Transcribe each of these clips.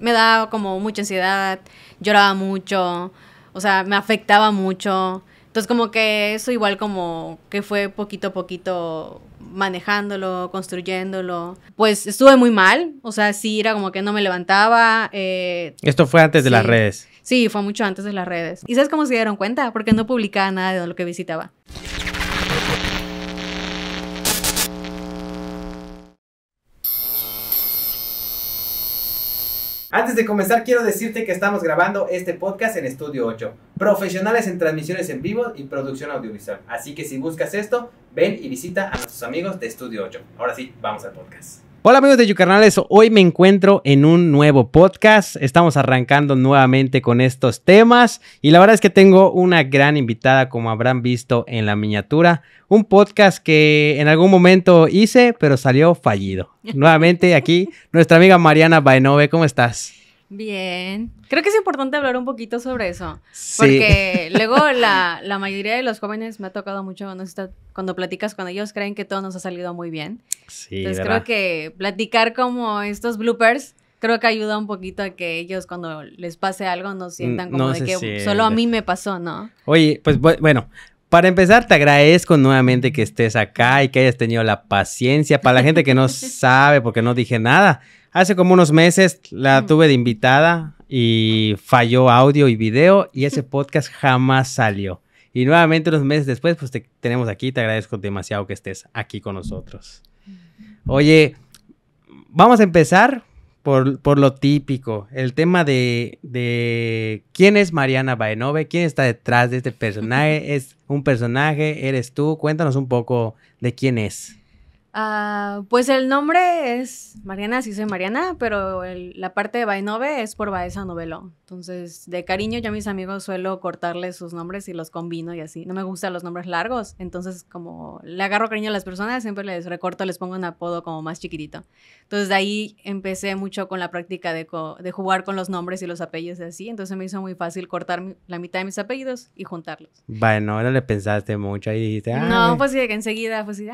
Me daba como mucha ansiedad, lloraba mucho, o sea, me afectaba mucho. Entonces como que eso igual como que fue poquito a poquito manejándolo, construyéndolo. Pues estuve muy mal, o sea, sí era como que no me levantaba. Eh, Esto fue antes de las redes. Sí, fue mucho antes de las redes. ¿Y sabes cómo se dieron cuenta? Porque no publicaba nada de lo que visitaba. Antes de comenzar, quiero decirte que estamos grabando este podcast en Estudio 8, profesionales en transmisiones en vivo y producción audiovisual. Así que si buscas esto, ven y visita a nuestros amigos de Estudio 8. Ahora sí, vamos al podcast. Hola amigos de Yucarnales, hoy me encuentro en un nuevo podcast. Estamos arrancando nuevamente con estos temas y la verdad es que tengo una gran invitada como habrán visto en la miniatura. Un podcast que en algún momento hice pero salió fallido. nuevamente aquí nuestra amiga Mariana Baenove, ¿cómo estás? Bien. Creo que es importante hablar un poquito sobre eso. Porque luego la, la, mayoría de los jóvenes me ha tocado mucho cuando, está, cuando platicas con ellos, creen que todo nos ha salido muy bien. Sí. Entonces creo que platicar como estos bloopers. Creo que ayuda un poquito a que ellos cuando les pase algo no sientan mm, como de que solo a mí me pasó, ¿no? Oye, pues bueno, para empezar, te agradezco nuevamente que estés acá y que hayas tenido la paciencia. Para la gente que no sabe, porque no dije nada, Hace como unos meses la mm. tuve de invitada y falló audio y video y ese podcast jamás salió. Y nuevamente unos meses después, pues te tenemos aquí. Te agradezco demasiado que estés aquí con nosotros. Oye, vamos a empezar por, por lo típico, el tema de, de, quién es Mariana Baenove, quién está detrás de este personaje, es un personaje, eres tú, cuéntanos un poco de quién es. Ah, pues el nombre es Mariana, sí soy Mariana, pero la parte de Bainove es por Baeza Novelo. Entonces, de cariño yo a mis amigos suelo cortarles sus nombres y los combino y así. No me gustan los nombres largos, entonces como le agarro cariño a las personas, siempre les recorto, les pongo un apodo como más chiquitito. Entonces, de ahí empecé mucho con la práctica de, jugar con los nombres y los apellidos y así. Entonces, me hizo muy fácil cortar la mitad de mis apellidos y juntarlos. Bueno, no le pensaste mucho y dijiste... no, pues sí, enseguida, pues sí,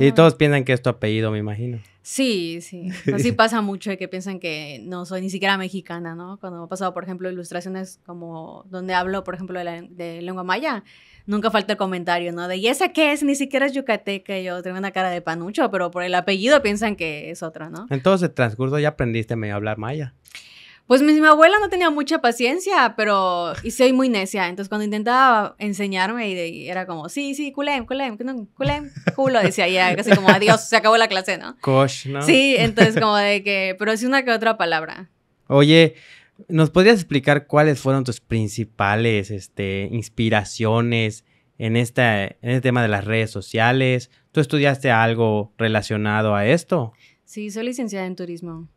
Y todos piensan que es tu apellido, me imagino. Sí, sí. Así pasa mucho de que piensan que no soy ni siquiera mexicana, ¿no? Cuando he pasado, por ejemplo, ilustraciones como donde hablo, por ejemplo, de, lengua maya, nunca falta el comentario, ¿no? De, ¿y esa qué es? Ni siquiera es yucateca. yo tengo una cara de panucho, pero por el apellido piensan que es otra, ¿no? Entonces, transcurso ya aprendiste medio a hablar maya. Pues mi, abuela no tenía mucha paciencia, pero. Y soy muy necia. Entonces, cuando intentaba enseñarme, y, era como, sí, sí, culem, culem, culem, culo, decía ella, casi como, adiós, se acabó la clase, ¿no? Cosh, ¿no? Sí, entonces, como de que. Pero es una que otra palabra. Oye, ¿nos podrías explicar cuáles fueron tus principales este, inspiraciones en, esta, en este tema de las redes sociales? ¿Tú estudiaste algo relacionado a esto? Sí, soy licenciada en turismo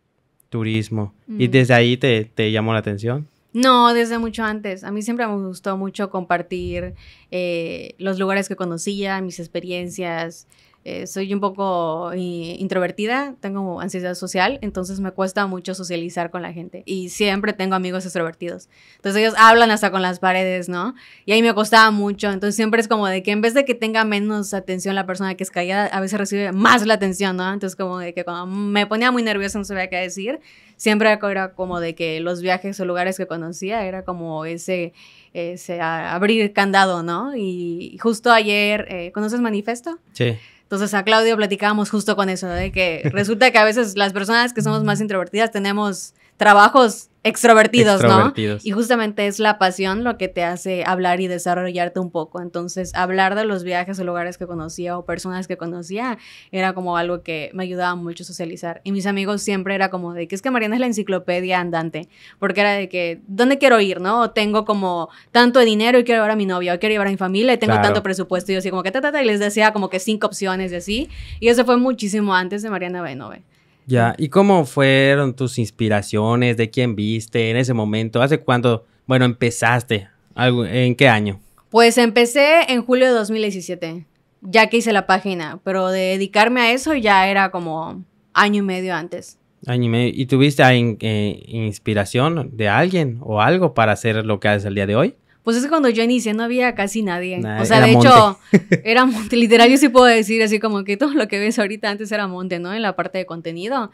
turismo. ¿Y mm. desde ahí te, te llamó la atención? No, desde mucho antes. A mí siempre me gustó mucho compartir eh, los lugares que conocía, mis experiencias. Eh, soy un poco eh, introvertida, tengo ansiedad social, entonces me cuesta mucho socializar con la gente y siempre tengo amigos extrovertidos. Entonces ellos hablan hasta con las paredes, ¿no? Y ahí me costaba mucho, entonces siempre es como de que en vez de que tenga menos atención la persona que es callada, a veces recibe más la atención, ¿no? Entonces como de que cuando me ponía muy nerviosa no sabía qué decir, siempre era como de que los viajes o lugares que conocía era como ese, ese abrir candado, ¿no? Y justo ayer, eh, ¿conoces Manifesto? Sí. Entonces a Claudio platicábamos justo con eso, de que resulta que a veces las personas que somos más introvertidas tenemos trabajos extrovertidos, ¿no? Y justamente es la pasión lo que te hace hablar y desarrollarte un poco. Entonces, hablar de los viajes o lugares que conocía o personas que conocía era como algo que me ayudaba mucho a socializar. Y mis amigos siempre era como de que es que Mariana es la enciclopedia andante, porque era de que, ¿dónde quiero ir, no? tengo como tanto dinero y quiero llevar a mi novia, o quiero llevar a mi familia y tengo tanto presupuesto. Y yo así como que, ta, ta, y les decía como que cinco opciones y así. Y eso fue muchísimo antes de Mariana Benove. Ya, ¿y cómo fueron tus inspiraciones? ¿De quién viste en ese momento? ¿Hace cuándo, bueno, empezaste? ¿En qué año? Pues empecé en julio de 2017, ya que hice la página, pero de dedicarme a eso ya era como año y medio antes. Año y medio. ¿Y tuviste eh, inspiración de alguien o algo para hacer lo que haces el día de hoy? Pues es que cuando yo inicié no había casi nadie. o sea, de hecho, era monte. Literal, yo sí puedo decir así como que todo lo que ves ahorita antes era monte, ¿no? En la parte de contenido.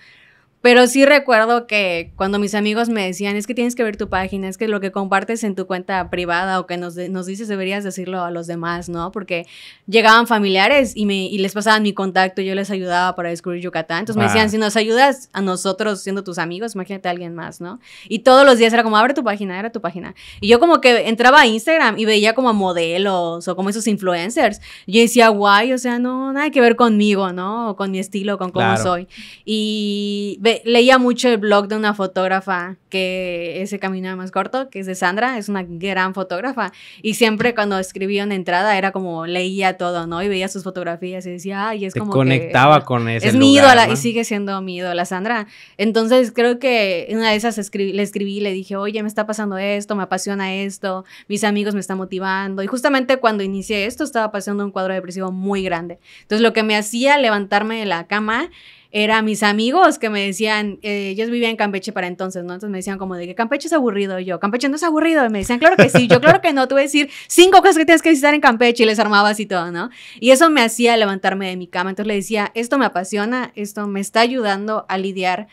Pero sí recuerdo que cuando mis amigos me decían, es que tienes que ver tu página, es que lo que compartes en tu cuenta privada o que nos, dices deberías decirlo a los demás, ¿no? Porque llegaban familiares y, me, y les pasaban mi contacto, Y yo les ayudaba para descubrir Yucatán. Entonces me decían, si nos ayudas a nosotros siendo tus amigos, imagínate a alguien más, ¿no? Y todos los días era como, abre tu página, era tu página. Y yo como que entraba a Instagram y veía como a modelos o como esos influencers. yo decía, guay, o sea, no, nada que ver conmigo, ¿no? O con mi estilo, con cómo soy. Y leía mucho el blog de una fotógrafa que ese camino más corto, que es de Sandra, es una gran fotógrafa. Y siempre cuando escribía una entrada era como leía todo, ¿no? Y veía sus fotografías y decía, ay, es Te como. conectaba con ese. Es mi ídola y sigue siendo mi ídola, Sandra. Entonces creo que una de esas le escribí, le dije, oye, me está pasando esto, me apasiona esto, mis amigos me están motivando. Y justamente cuando inicié esto estaba pasando un cuadro depresivo muy grande. Entonces lo que me hacía levantarme de la cama era mis amigos que me decían, eh, ellos vivían en Campeche para entonces, ¿no? Entonces me decían como de que Campeche es aburrido, yo, Campeche no es aburrido, y me decían, claro que sí, yo claro que no, tuve a decir cinco cosas que tienes que visitar en Campeche, y les armabas y todo, ¿no? Y eso me hacía levantarme de mi cama, entonces le decía, esto me apasiona, esto me está ayudando a lidiar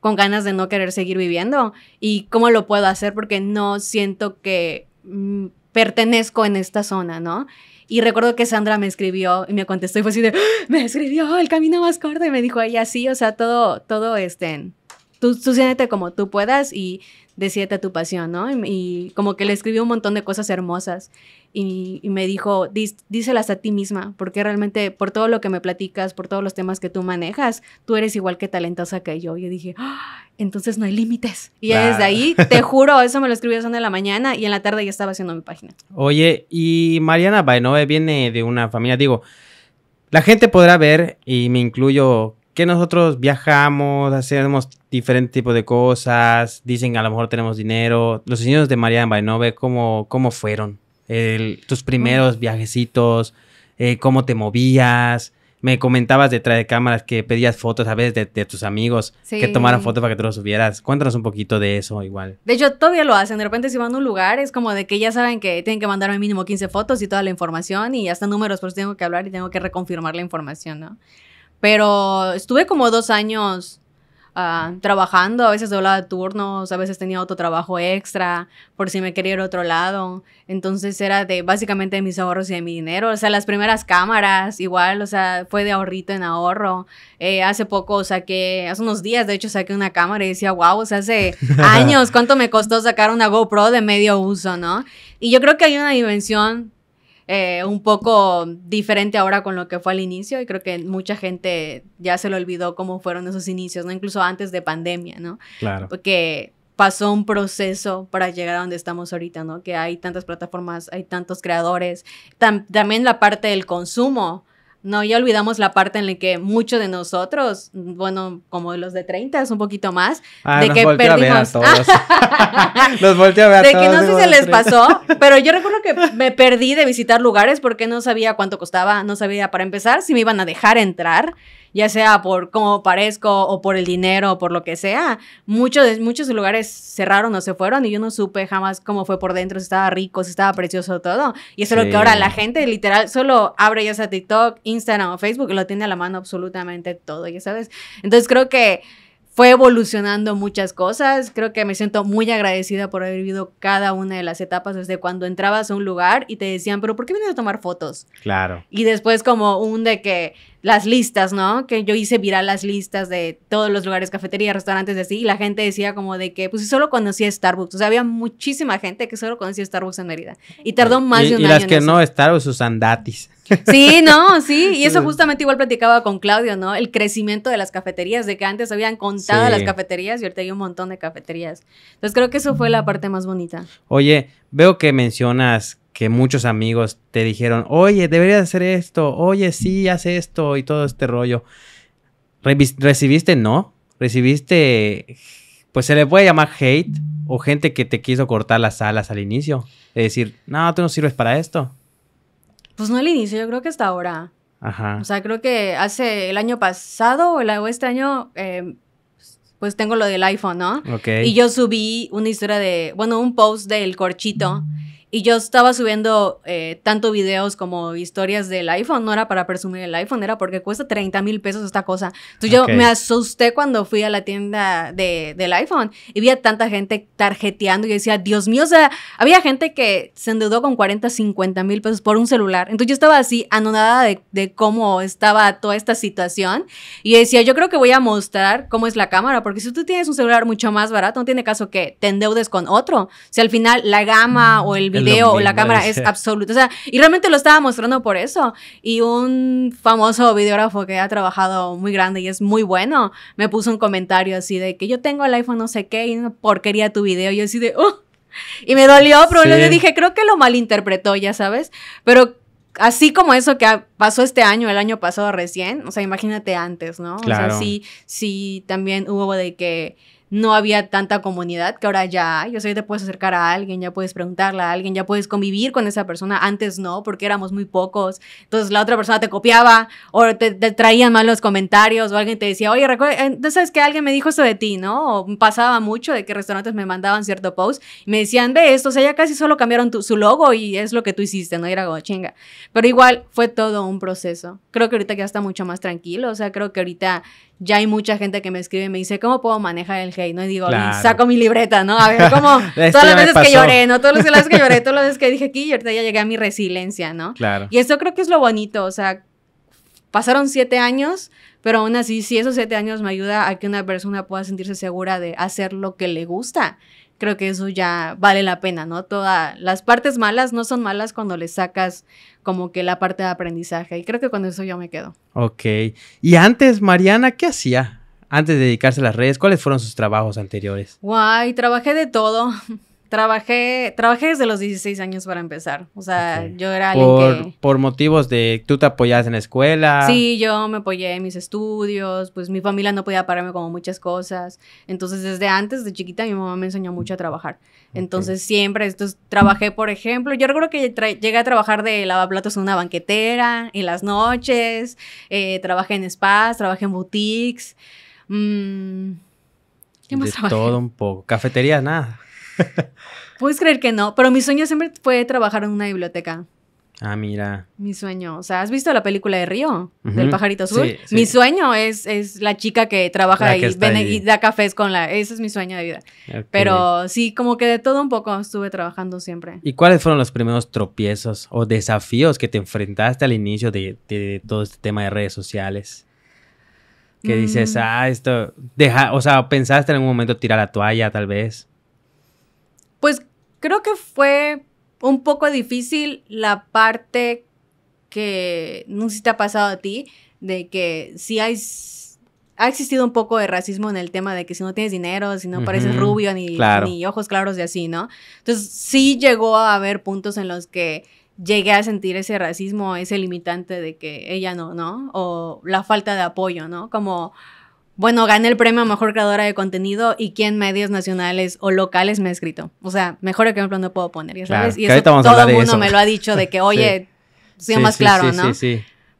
con ganas de no querer seguir viviendo, y cómo lo puedo hacer porque no siento que... Mm, pertenezco en esta zona, ¿no? Y recuerdo que Sandra me escribió y me contestó y fue así de, ah, me escribió el camino más corto y me dijo, ella así, o sea, todo, todo, este, tú, tú como tú puedas y de a tu pasión, ¿no? Y, como que le escribí un montón de cosas hermosas y, me dijo, díselas a ti misma, porque realmente por todo lo que me platicas, por todos los temas que tú manejas, tú eres igual que talentosa que yo. Y yo dije, ah, entonces no hay límites. Y desde ahí, te juro, eso me lo escribí a de la mañana y en la tarde ya estaba haciendo mi página. Oye, y Mariana Baenoe viene de una familia, digo, la gente podrá ver, y me incluyo que nosotros viajamos, hacemos diferentes tipos de cosas, dicen a lo mejor tenemos dinero. Los señores de María en Bainove, ¿cómo, ¿cómo fueron? tus primeros viajecitos, eh, cómo te movías. Me comentabas detrás de cámaras que pedías fotos a veces de, tus amigos que tomaran fotos para que te los subieras. Cuéntanos un poquito de eso igual. De hecho, todavía lo hacen. De repente si van a un lugar es como de que ya saben que tienen que mandarme mínimo 15 fotos y toda la información y hasta números, por eso tengo que hablar y tengo que reconfirmar la información, ¿no? Pero estuve como dos años ah, trabajando, a veces doblaba turnos, a veces tenía otro trabajo extra, por si me quería ir a otro lado. Entonces era de básicamente de mis ahorros y de mi dinero. O sea, las primeras cámaras, igual, o sea, fue de ahorrito en ahorro. Eh, hace poco saqué, hace unos días de hecho saqué una cámara y decía, wow, o sea, hace años, ¿cuánto me costó sacar una GoPro de medio uso, no? Y yo creo que hay una dimensión eh, un poco diferente ahora con lo que fue al inicio y creo que mucha gente ya se lo olvidó cómo fueron esos inicios, ¿no? Incluso antes de pandemia, ¿no? Claro. Porque pasó un proceso para llegar a donde estamos ahorita, ¿no? Que hay tantas plataformas, hay tantos creadores, también la parte del consumo no, ya olvidamos la parte en la que muchos de nosotros, bueno, como los de 30, es un poquito más, ah, de que perdimos. A a De que no sé si se les pasó, pero yo recuerdo que me perdí de visitar lugares porque no sabía cuánto costaba, no sabía para empezar si me iban a dejar entrar ya sea por cómo parezco o por el dinero o por lo que sea. Muchos, muchos lugares cerraron o se fueron y yo no supe jamás cómo fue por dentro, si estaba rico, si estaba precioso, todo. Y eso es lo que ahora la gente literal solo abre ya sea TikTok, Instagram o Facebook y lo tiene a la mano absolutamente todo, ya sabes. Entonces creo que fue evolucionando muchas cosas. Creo que me siento muy agradecida por haber vivido cada una de las etapas desde cuando entrabas a un lugar y te decían, pero ¿por qué vienes a tomar fotos? Claro. Y después como un de que las listas, ¿no? Que yo hice viral las listas de todos los lugares, cafeterías, restaurantes, así, y la gente decía como de que, pues solo conocía Starbucks. O sea, había muchísima gente que solo conocía Starbucks en Mérida. Y tardó más de un año. Y las que no, Starbucks, usan Dati's. Sí, no, sí. Y eso justamente igual platicaba con Claudio, ¿no? El crecimiento de las cafeterías, de que antes habían contado las cafeterías y ahorita hay un montón de cafeterías. Entonces creo que eso fue la mm. parte más bonita. Oye, veo que mencionas que muchos amigos te dijeron, oye, deberías hacer esto, oye, sí, haz esto y todo este rollo. ¿Recibiste no? ¿Recibiste, pues se le puede llamar hate o gente que te quiso cortar las alas al inicio? Es decir, no, tú no sirves para esto. Pues no al inicio, yo creo que hasta ahora. Ajá. O sea, creo que hace el año pasado o, el, este año, em, pues tengo lo del iPhone, ¿no? Ok. Y yo subí una historia de, bueno, un post del corchito. Y yo estaba subiendo eh, tanto videos como historias del iPhone. No era para presumir el iPhone, era porque cuesta 30 mil pesos esta cosa. Entonces yo me asusté cuando fui a la tienda de, del iPhone y vi a tanta gente tarjeteando y decía, Dios mío, o sea, había gente que se endeudó con 40, 50 mil pesos por un celular. Entonces yo estaba así anonada de, de cómo estaba toda esta situación. Y decía, yo creo que voy a mostrar cómo es la cámara, porque si tú tienes un celular mucho más barato, no tiene caso que te endeudes con otro. Si al final la gama o el video o la cámara es, absoluta, O sea, y realmente lo estaba mostrando por eso. Y un famoso videógrafo que ha trabajado muy grande y es muy bueno, me puso un comentario así de que yo tengo el iPhone no sé qué y porquería tu video. Y yo así de, oh". y me dolió, pero le dije, creo que lo malinterpretó, ya sabes. Pero así como eso que pasó este año, el año pasado recién, o sea, imagínate antes, ¿no? O sea, sí, sí, también hubo de que no había tanta comunidad que ahora ya Yo sé te puedes acercar a alguien, ya puedes preguntarle a alguien, ya puedes convivir con esa persona. Antes no, porque éramos muy pocos. Entonces la otra persona te copiaba o te, traían mal los comentarios o alguien te decía, oye, recuerda, entonces que alguien me dijo eso de ti, ¿no? O pasaba mucho de que restaurantes me mandaban cierto post y me decían, ve esto, o sea, ya casi solo cambiaron su logo y es lo que tú hiciste, ¿no? era como chinga. Pero igual fue todo un proceso. Creo que ahorita ya está mucho más tranquilo, o sea, creo que ahorita ya hay mucha gente que me escribe y me dice, ¿cómo puedo manejar el hate? ¿No? Y digo, saco mi libreta, ¿no? A ver, ¿cómo? todas las veces que lloré, ¿no? Todas las veces que lloré, todas las veces que dije aquí ahorita ya llegué a mi resiliencia, ¿no? Claro. Y eso creo que es lo bonito, o sea, pasaron siete años, pero aún así, si esos siete años me ayuda a que una persona pueda sentirse segura de hacer lo que le gusta creo que eso ya vale la pena, ¿no? Todas las partes malas no son malas cuando le sacas como que la parte de aprendizaje. Y creo que con eso yo me quedo. Ok. Y antes, Mariana, ¿qué hacía? Antes de dedicarse a las redes, ¿cuáles fueron sus trabajos anteriores? Guay, trabajé de todo. Trabajé, trabajé desde los 16 años para empezar. O sea, yo era por, que... Por motivos de... ¿Tú te apoyabas en la escuela? Sí, yo me apoyé en mis estudios. Pues mi familia no podía pararme como muchas cosas. Entonces, desde antes, de chiquita, mi mamá me enseñó mucho a trabajar. Entonces, siempre... Entonces, trabajé, por ejemplo... Yo recuerdo que llegué a trabajar de lavaplatos en una banquetera, en las noches. Eh, trabajé en spas, trabajé en boutiques. Mm, ¿Qué más trabajé? todo un poco. Cafetería, nada. Puedes creer que no, pero mi sueño siempre fue trabajar en una biblioteca. Ah, mira. Mi sueño. O sea, ¿has visto la película de Río? Del pajarito azul. Mi sueño es, es la chica que trabaja ahí, y da cafés con la. Ese es mi sueño de vida. Pero sí, como que de todo un poco estuve trabajando siempre. ¿Y cuáles fueron los primeros tropiezos o desafíos que te enfrentaste al inicio de, todo este tema de redes sociales? Que dices, mm. ah, esto. Deja, o sea, pensaste en algún momento tirar la toalla, tal vez. Pues creo que fue un poco difícil la parte que no sé si te ha pasado a ti, de que sí hay, ha existido un poco de racismo en el tema de que si no tienes dinero, si no pareces rubio, ni, ni ojos claros y así, ¿no? Entonces sí llegó a haber puntos en los que llegué a sentir ese racismo, ese limitante de que ella no, ¿no? O la falta de apoyo, ¿no? Como bueno, gané el premio a mejor creadora de contenido y quién medios nacionales o locales me ha escrito. O sea, mejor ejemplo no puedo poner, ya sabes. y eso todo mundo me lo ha dicho de que, oye, sea más sí, claro, ¿no?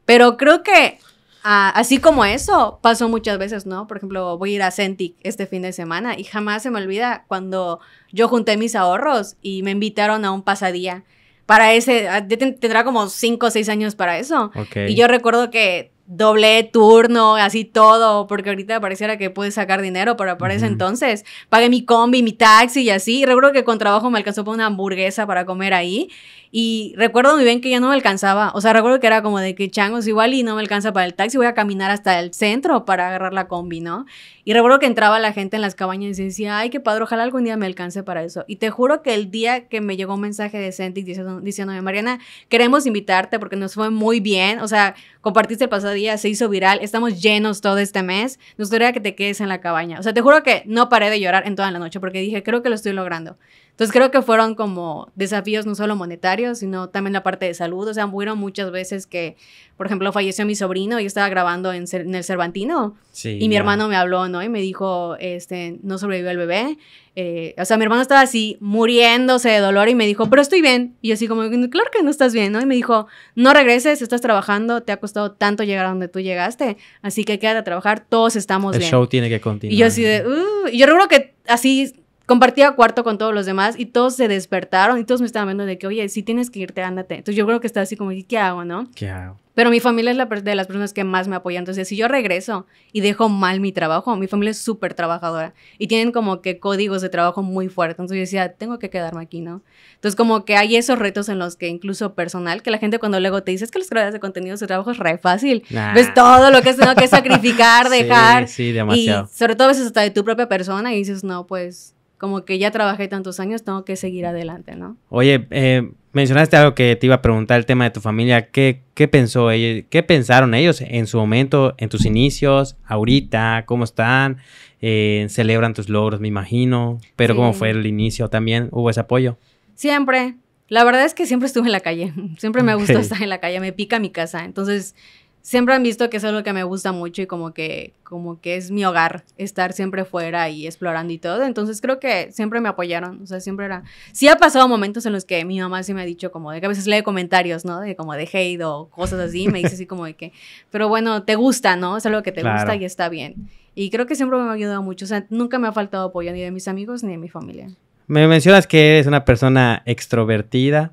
Pero creo que ah, así como eso pasó muchas veces, ¿no? Por ejemplo, voy a ir a Centic este fin de semana y jamás se me olvida cuando yo junté mis ahorros y me invitaron a un pasadía para ese, ah, tendrá como cinco o seis años para eso. Y yo recuerdo que doble turno, así todo, porque ahorita pareciera que pude sacar dinero, pero para ese entonces pagué mi combi, mi taxi y así. Y recuerdo que con trabajo me alcanzó para una hamburguesa para comer ahí y recuerdo muy bien que ya no me alcanzaba. O sea, recuerdo que era como de que changos igual y no me alcanza para el taxi, voy a caminar hasta el centro para agarrar la combi, ¿no? Y recuerdo que entraba la gente en las cabañas y decía, ay, qué padre, ojalá algún día me alcance para eso. Y te juro que el día que me llegó un mensaje de Centix 19 Mariana, queremos invitarte porque nos fue muy bien. O sea, compartiste el pasado día, se hizo viral, estamos llenos todo este mes. Nos gustaría que te quedes en la cabaña. O sea, te juro que no paré de llorar en toda la noche porque dije, creo que lo estoy logrando entonces creo que fueron como desafíos no solo monetarios, sino también la parte de salud. O sea, fueron muchas veces que, por ejemplo, falleció mi sobrino, yo estaba grabando en, el Cervantino y mi hermano me habló, ¿no? Y me dijo, este, no sobrevivió el bebé. Eh, o sea, mi hermano estaba así muriéndose de dolor y me dijo, pero estoy bien. Y yo así como, claro que no estás bien, ¿no? Y me dijo, no regreses, estás trabajando, te ha costado tanto llegar a donde tú llegaste, así que quédate a trabajar, todos estamos bien. El show tiene que continuar. Y yo así de, uh, y yo recuerdo que así compartía cuarto con todos los demás y todos se despertaron y todos me estaban viendo de que, oye, si tienes que irte, ándate. Entonces yo creo que estaba así como, ¿qué hago, no? ¿Qué hago? Pero mi familia es la de las personas que más me apoyan. Entonces, si yo regreso y dejo mal mi trabajo, mi familia es súper trabajadora y tienen como que códigos de trabajo muy fuertes. Entonces, yo decía, tengo que quedarme aquí, ¿no? Entonces, como que hay esos retos en los que incluso personal, que la gente cuando luego te dice, es que los creadores de contenido, su trabajo es re fácil. Ves todo lo que has tenido que sacrificar, dejar. Sí, demasiado. Y sobre todo a veces hasta de tu propia persona y dices, no, pues como que ya trabajé tantos años, tengo que seguir adelante, ¿no? Oye, eh, mencionaste algo que te iba a preguntar, el tema de tu familia. ¿Qué, pensó qué pensaron ellos en su momento, en tus inicios, ahorita? ¿Cómo están? Eh, ¿Celebran tus logros, me imagino? Pero ¿cómo fue el inicio también? ¿Hubo ese apoyo? Siempre. La verdad es que siempre estuve en la calle. Siempre me gusta gustó estar en la calle. Me pica mi casa. Entonces, siempre han visto que es algo que me gusta mucho y como que, como que es mi hogar, estar siempre fuera y explorando y todo. Entonces creo que siempre me apoyaron, o sea, siempre era... Sí ha pasado momentos en los que mi mamá sí me ha dicho como de que a veces lee comentarios, ¿no? De como de hate o cosas así, me dice así como de que, pero bueno, te gusta, ¿no? Es algo que te gusta y está bien. Y creo que siempre me ha ayudado mucho, o sea, nunca me ha faltado apoyo ni de mis amigos ni de mi familia. Me mencionas que eres una persona extrovertida,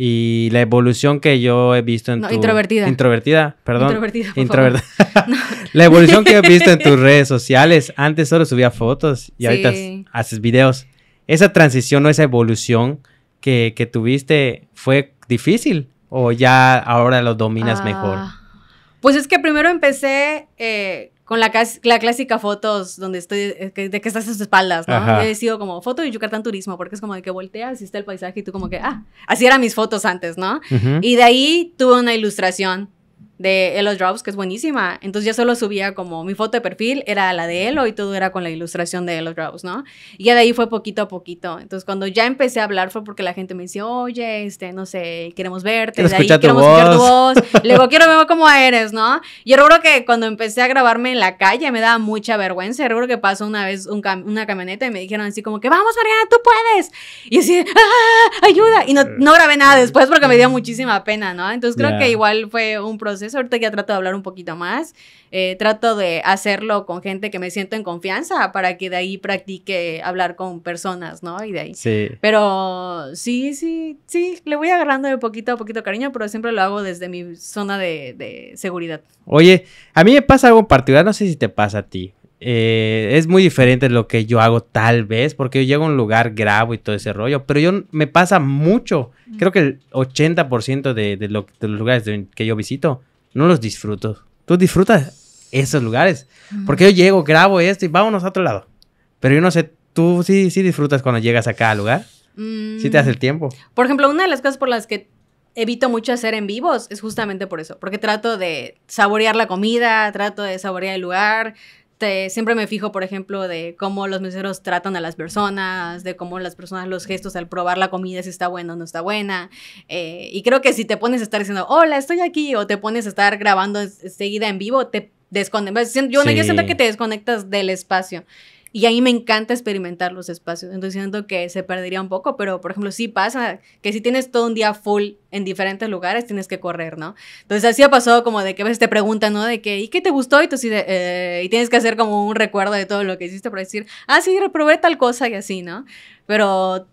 y la evolución que yo he visto en tu... Introvertida. Introvertida, perdón. Introvertida. la evolución que he visto en tus redes sociales. Antes solo subía fotos y ahorita haces videos. Esa transición o esa evolución que, que tuviste fue difícil o ya ahora lo dominas mejor. Ah, pues es que primero empecé eh, con la, la, clásica fotos donde estoy, eh, de que estás a sus espaldas, ¿no? He sido como foto de Yucatán Turismo, porque es como de que volteas y está el paisaje y tú como que, ah, así eran mis fotos antes, ¿no? Y de ahí tuve una ilustración de Elo Drops, que es buenísima. Entonces ya solo subía como mi foto de perfil era la de Elo y todo era con la ilustración de Elo Drops, ¿no? Y de ahí fue poquito a poquito. Entonces cuando ya empecé a hablar fue porque la gente me decía oye, este, no sé, queremos verte, de ahí queremos escuchar tu voz. Luego quiero ver cómo eres, ¿no? Yo recuerdo que cuando empecé a grabarme en la calle me daba mucha vergüenza. Yo que pasó una vez una camioneta y me dijeron así como que, vamos, Mariana, tú puedes. Y así, ah, ayuda. Y no, no grabé nada después porque me dio mm. muchísima pena, ¿no? Entonces creo que igual fue un proceso proceso. Ahorita ya trato de hablar un poquito más. Eh, trato de hacerlo con gente que me siento en confianza para que de ahí practique hablar con personas, ¿no? Y de ahí. Sí. Pero sí, sí, sí, le voy agarrando de poquito a poquito cariño, pero siempre lo hago desde mi zona de, seguridad. Oye, a mí me pasa algo particular, no sé si te pasa a ti. Eh, es muy diferente lo que yo hago tal vez, porque yo llego a un lugar, grabo y todo ese rollo, pero yo me pasa mucho, creo que el 80% de, los lugares que yo visito, no los disfruto. Tú disfrutas esos lugares. Porque yo llego, grabo esto y vámonos a otro lado. Pero yo no sé, tú sí, sí disfrutas cuando llegas a cada lugar. si Sí te das mm. el tiempo. Por ejemplo, una de las cosas por las que evito mucho hacer en vivos es justamente por eso, porque trato de saborear la comida, trato de saborear el lugar, siempre me fijo, por ejemplo, de cómo los meseros tratan a las personas, de cómo las personas, los gestos al probar la comida, si está buena o no está buena. Eh, y creo que si te pones a estar diciendo, hola, estoy aquí, o te pones a estar grabando seguida en vivo, te desconectas. yo siento que te desconectas del espacio. Y ahí me encanta experimentar los espacios. Entonces siento que se perdería un poco, pero por ejemplo, sí pasa que si tienes todo un día full en diferentes lugares, tienes que correr, ¿no? Entonces así ha pasado como de que a veces te preguntan, ¿no? De que, ¿y qué te gustó? Y tú eh, y tienes que hacer como un recuerdo de todo lo que hiciste para decir, ah, sí, reprobé tal cosa y así, ¿no? Pero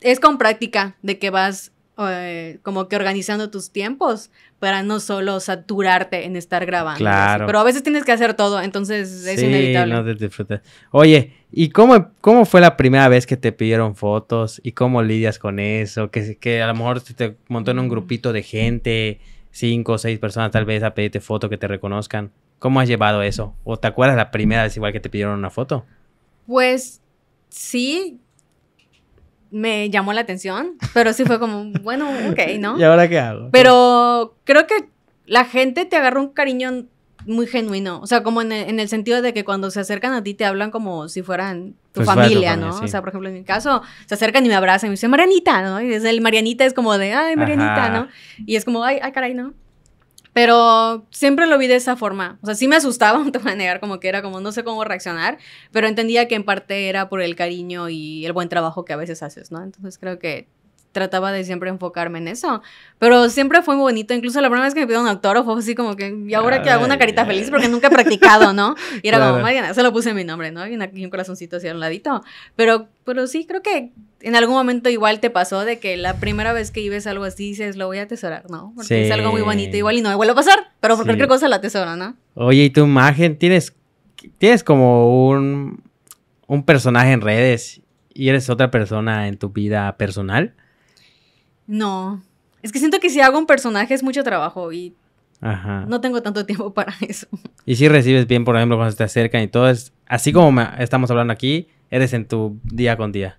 es con práctica de que vas eh, como que organizando tus tiempos para no solo saturarte en estar grabando. Claro. Pero a veces tienes que hacer todo, entonces es sí, inevitable. No disfrutas. Oye, ¿y cómo, cómo fue la primera vez que te pidieron fotos? ¿Y cómo lidias con eso? Que, que a lo mejor te montó en un grupito de gente, cinco o seis personas tal vez a pedirte foto que te reconozcan. ¿Cómo has llevado eso? ¿O te acuerdas la primera vez igual que te pidieron una foto? Pues sí, me llamó la atención, pero sí fue como, bueno, ok, ¿no? ¿Y ahora qué hago? Pero creo que la gente te agarra un cariño muy genuino, o sea, como en el, en el sentido de que cuando se acercan a ti te hablan como si fueran tu, pues familia, ¿no? O sea, por ejemplo, en mi caso, se acercan y me abrazan y me dicen, Marianita, ¿no? Y desde el Marianita es como de, ay, Marianita, ¿no? Y es como, ay, caray, ¿no? Pero siempre lo vi de esa forma. O sea, sí me asustaba, no te voy a negar, como que era como no sé cómo reaccionar, pero entendía que en parte era por el cariño y el buen trabajo que a veces haces, ¿no? Entonces creo que trataba de siempre enfocarme en eso. Pero siempre fue muy bonito. Incluso la primera vez que me pidieron un actor... fue así como que, ¿y ahora que hago una carita feliz? Porque nunca he practicado, ¿no? Y era como, se lo puse en mi nombre, ¿no? Y un corazoncito a un ladito. Pero, pero sí, creo que en algún momento igual te pasó de que la primera vez que vives algo así dices, lo voy a atesorar, ¿no? Porque es algo muy bonito igual y no me vuelve a pasar, pero por cualquier cosa la atesoro, ¿no? Oye, ¿y tu imagen? ¿Tienes, tienes como un, un personaje en redes y eres otra persona en tu vida personal? No. Es que siento que si hago un personaje es mucho trabajo y no tengo tanto tiempo para eso. Y si recibes bien, por ejemplo, cuando te acercan y todo, es así como estamos hablando aquí, eres en tu día con día.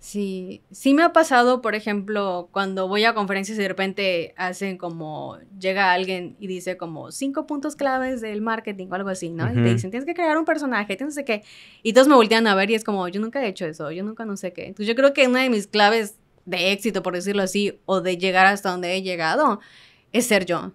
Sí, sí me ha pasado, por ejemplo, cuando voy a conferencias y de repente hacen como, llega alguien y dice como cinco puntos claves del marketing o algo así, ¿no? Y te dicen, tienes que crear un personaje, tienes que... Y todos me voltean a ver y es como, yo nunca he hecho eso, yo nunca no sé qué. Entonces yo creo que una de mis claves de éxito, por decirlo así, o de llegar hasta donde he llegado, es ser yo.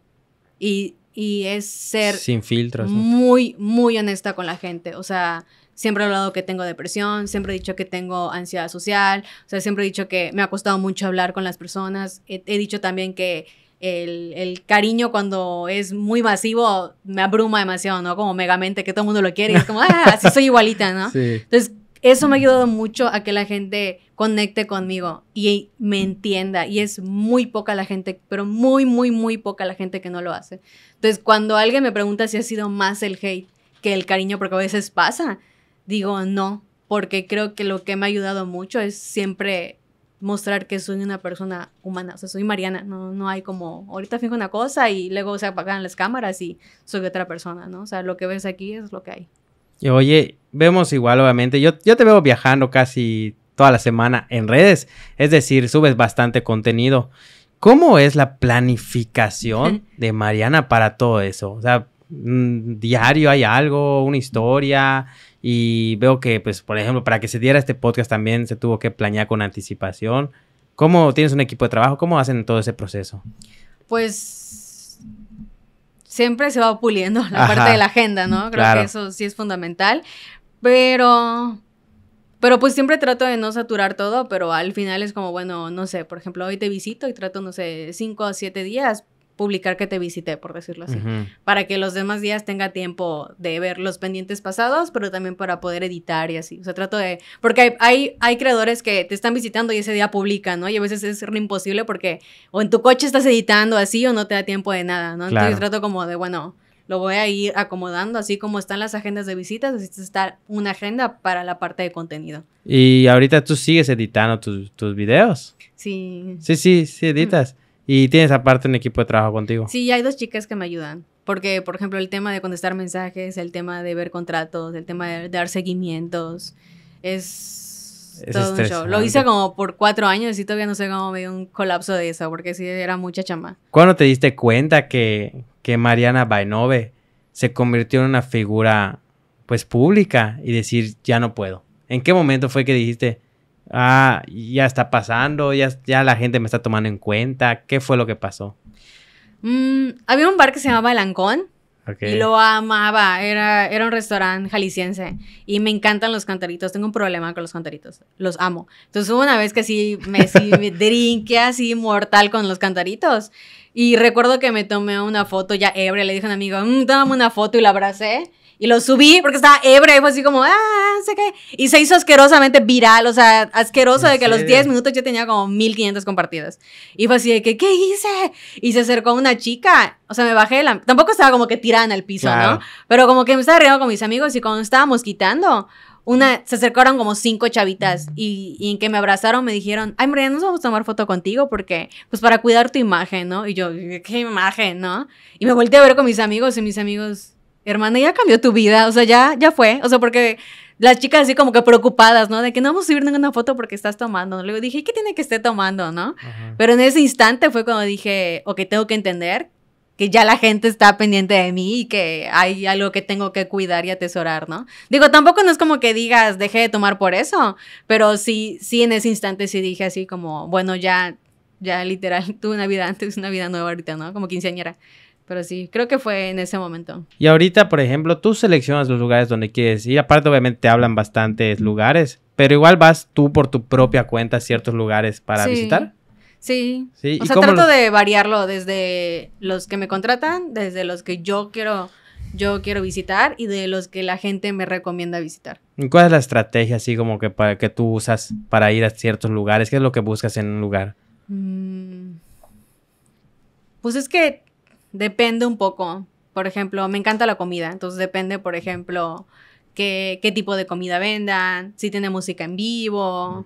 Y, es ser... Sin filtros. Muy, muy honesta con la gente. O sea, siempre he hablado que tengo depresión, siempre he dicho que tengo ansiedad social, o sea, siempre he dicho que me ha costado mucho hablar con las personas. He, dicho también que el, cariño cuando es muy masivo me abruma demasiado, ¿no? Como megamente que todo el mundo lo quiere y es como, ah, así soy igualita, ¿no? Entonces, eso me ha ayudado mucho a que la gente conecte conmigo y me entienda. Y es muy poca la gente, pero muy, muy, muy poca la gente que no lo hace. Entonces, cuando alguien me pregunta si ha sido más el hate que el cariño, porque a veces pasa, digo no, porque creo que lo que me ha ayudado mucho es siempre mostrar que soy una persona humana, o sea, soy Mariana, no, no hay como, ahorita fijo una cosa y luego se apagan las cámaras y soy otra persona, ¿no? O sea, lo que ves aquí es lo que hay. Y oye, vemos igual, obviamente. Yo, yo te veo viajando casi toda la semana en redes. Es decir, subes bastante contenido. ¿Cómo es la planificación de Mariana para todo eso? O sea, mm, diario hay algo, una historia. Y veo que, pues, por ejemplo, para que se diera este podcast también se tuvo que planear con anticipación. ¿Cómo tienes un equipo de trabajo? ¿Cómo hacen todo ese proceso? Pues siempre se va puliendo la parte de la agenda, ¿no? Creo que eso sí es fundamental. Pero. Pero pues siempre trato de no saturar todo, pero al final es como, bueno, no sé, por ejemplo, hoy te visito y trato, no sé, cinco a siete días publicar que te visité, por decirlo así, para que los demás días tenga tiempo de ver los pendientes pasados, pero también para poder editar y así. O sea, trato de, porque hay, hay, creadores que te están visitando y ese día publican, ¿no? Y a veces es imposible porque o en tu coche estás editando así o no te da tiempo de nada, ¿no? Entonces trato como de, bueno, lo voy a ir acomodando, así como están las agendas de visitas, así está una agenda para la parte de contenido. Y ahorita tú sigues editando tus videos. Sí. Sí, sí, sí, editas. Y tienes aparte un equipo de trabajo contigo. Sí, hay dos chicas que me ayudan. Porque, por ejemplo, el tema de contestar mensajes, el tema de ver contratos, el tema de dar seguimientos, es, todo un show. Lo hice como por cuatro años y todavía no sé cómo me dio un colapso de eso, porque sí era mucha chamba. ¿Cuándo te diste cuenta que, que Mariana Bainove se convirtió en una figura, pues, pública y decir, ya no puedo? ¿En qué momento fue que dijiste, ah, ya está pasando, ya, ya la gente me está tomando en cuenta? ¿Qué fue lo que pasó? Mm, había un bar que se llamaba El Ancón. Y lo amaba, era, un restaurante jalisciense y me encantan los cantaritos, tengo un problema con los cantaritos, los amo. Entonces hubo una vez que sí me, sí, me drinqué así mortal con los cantaritos y recuerdo que me tomé una foto ya ebria, le dije a un amigo, mmm, una foto y la abracé y lo subí porque estaba ebria y fue así como, ah, sé qué. Y se hizo asquerosamente viral, o sea, asqueroso de que a los 10 minutos yo tenía como 1500 compartidas. Y fue así de que, ¿qué hice? Y se acercó una chica, o sea, me bajé de la... Tampoco estaba como que tirada el piso, ¿no? Pero como que me estaba riendo con mis amigos y cuando estábamos quitando, una, se acercaron como cinco chavitas y, y, en que me abrazaron me dijeron, ay María, nos vamos a tomar foto contigo porque, pues para cuidar tu imagen, ¿no? Y yo, ¿qué imagen, no? Y me volteé a ver con mis amigos y mis amigos, hermana, ya cambió tu vida, o sea, ya, ya fue, o sea, porque las chicas así como que preocupadas, ¿no? De que no vamos a subir ninguna foto porque estás tomando. Luego dije, ¿qué tiene que estar tomando, no? Pero en ese instante fue cuando dije, que tengo que entender que ya la gente está pendiente de mí y que hay algo que tengo que cuidar y atesorar, ¿no? Digo, tampoco no es como que digas, dejé de tomar por eso, pero sí, sí en ese instante sí dije así como, bueno, ya, ya literal, tuve una vida antes, una vida nueva ahorita, ¿no? Como quinceañera pero sí, creo que fue en ese momento. Y ahorita, por ejemplo, tú seleccionas los lugares donde quieres ir. Aparte, obviamente, te hablan bastantes lugares, pero igual vas tú por tu propia cuenta a ciertos lugares para visitar. Sí. sí. O sea, trato de variarlo desde los que me contratan, desde los que yo quiero yo quiero visitar y de los que la gente me recomienda visitar. ¿Cuál es la estrategia así como que para que tú usas para ir a ciertos lugares? ¿Qué es lo que buscas en un lugar? Mm. Pues es que depende un poco. Por ejemplo, me encanta la comida, entonces depende, por ejemplo, qué, qué tipo de comida vendan, si tiene música en vivo.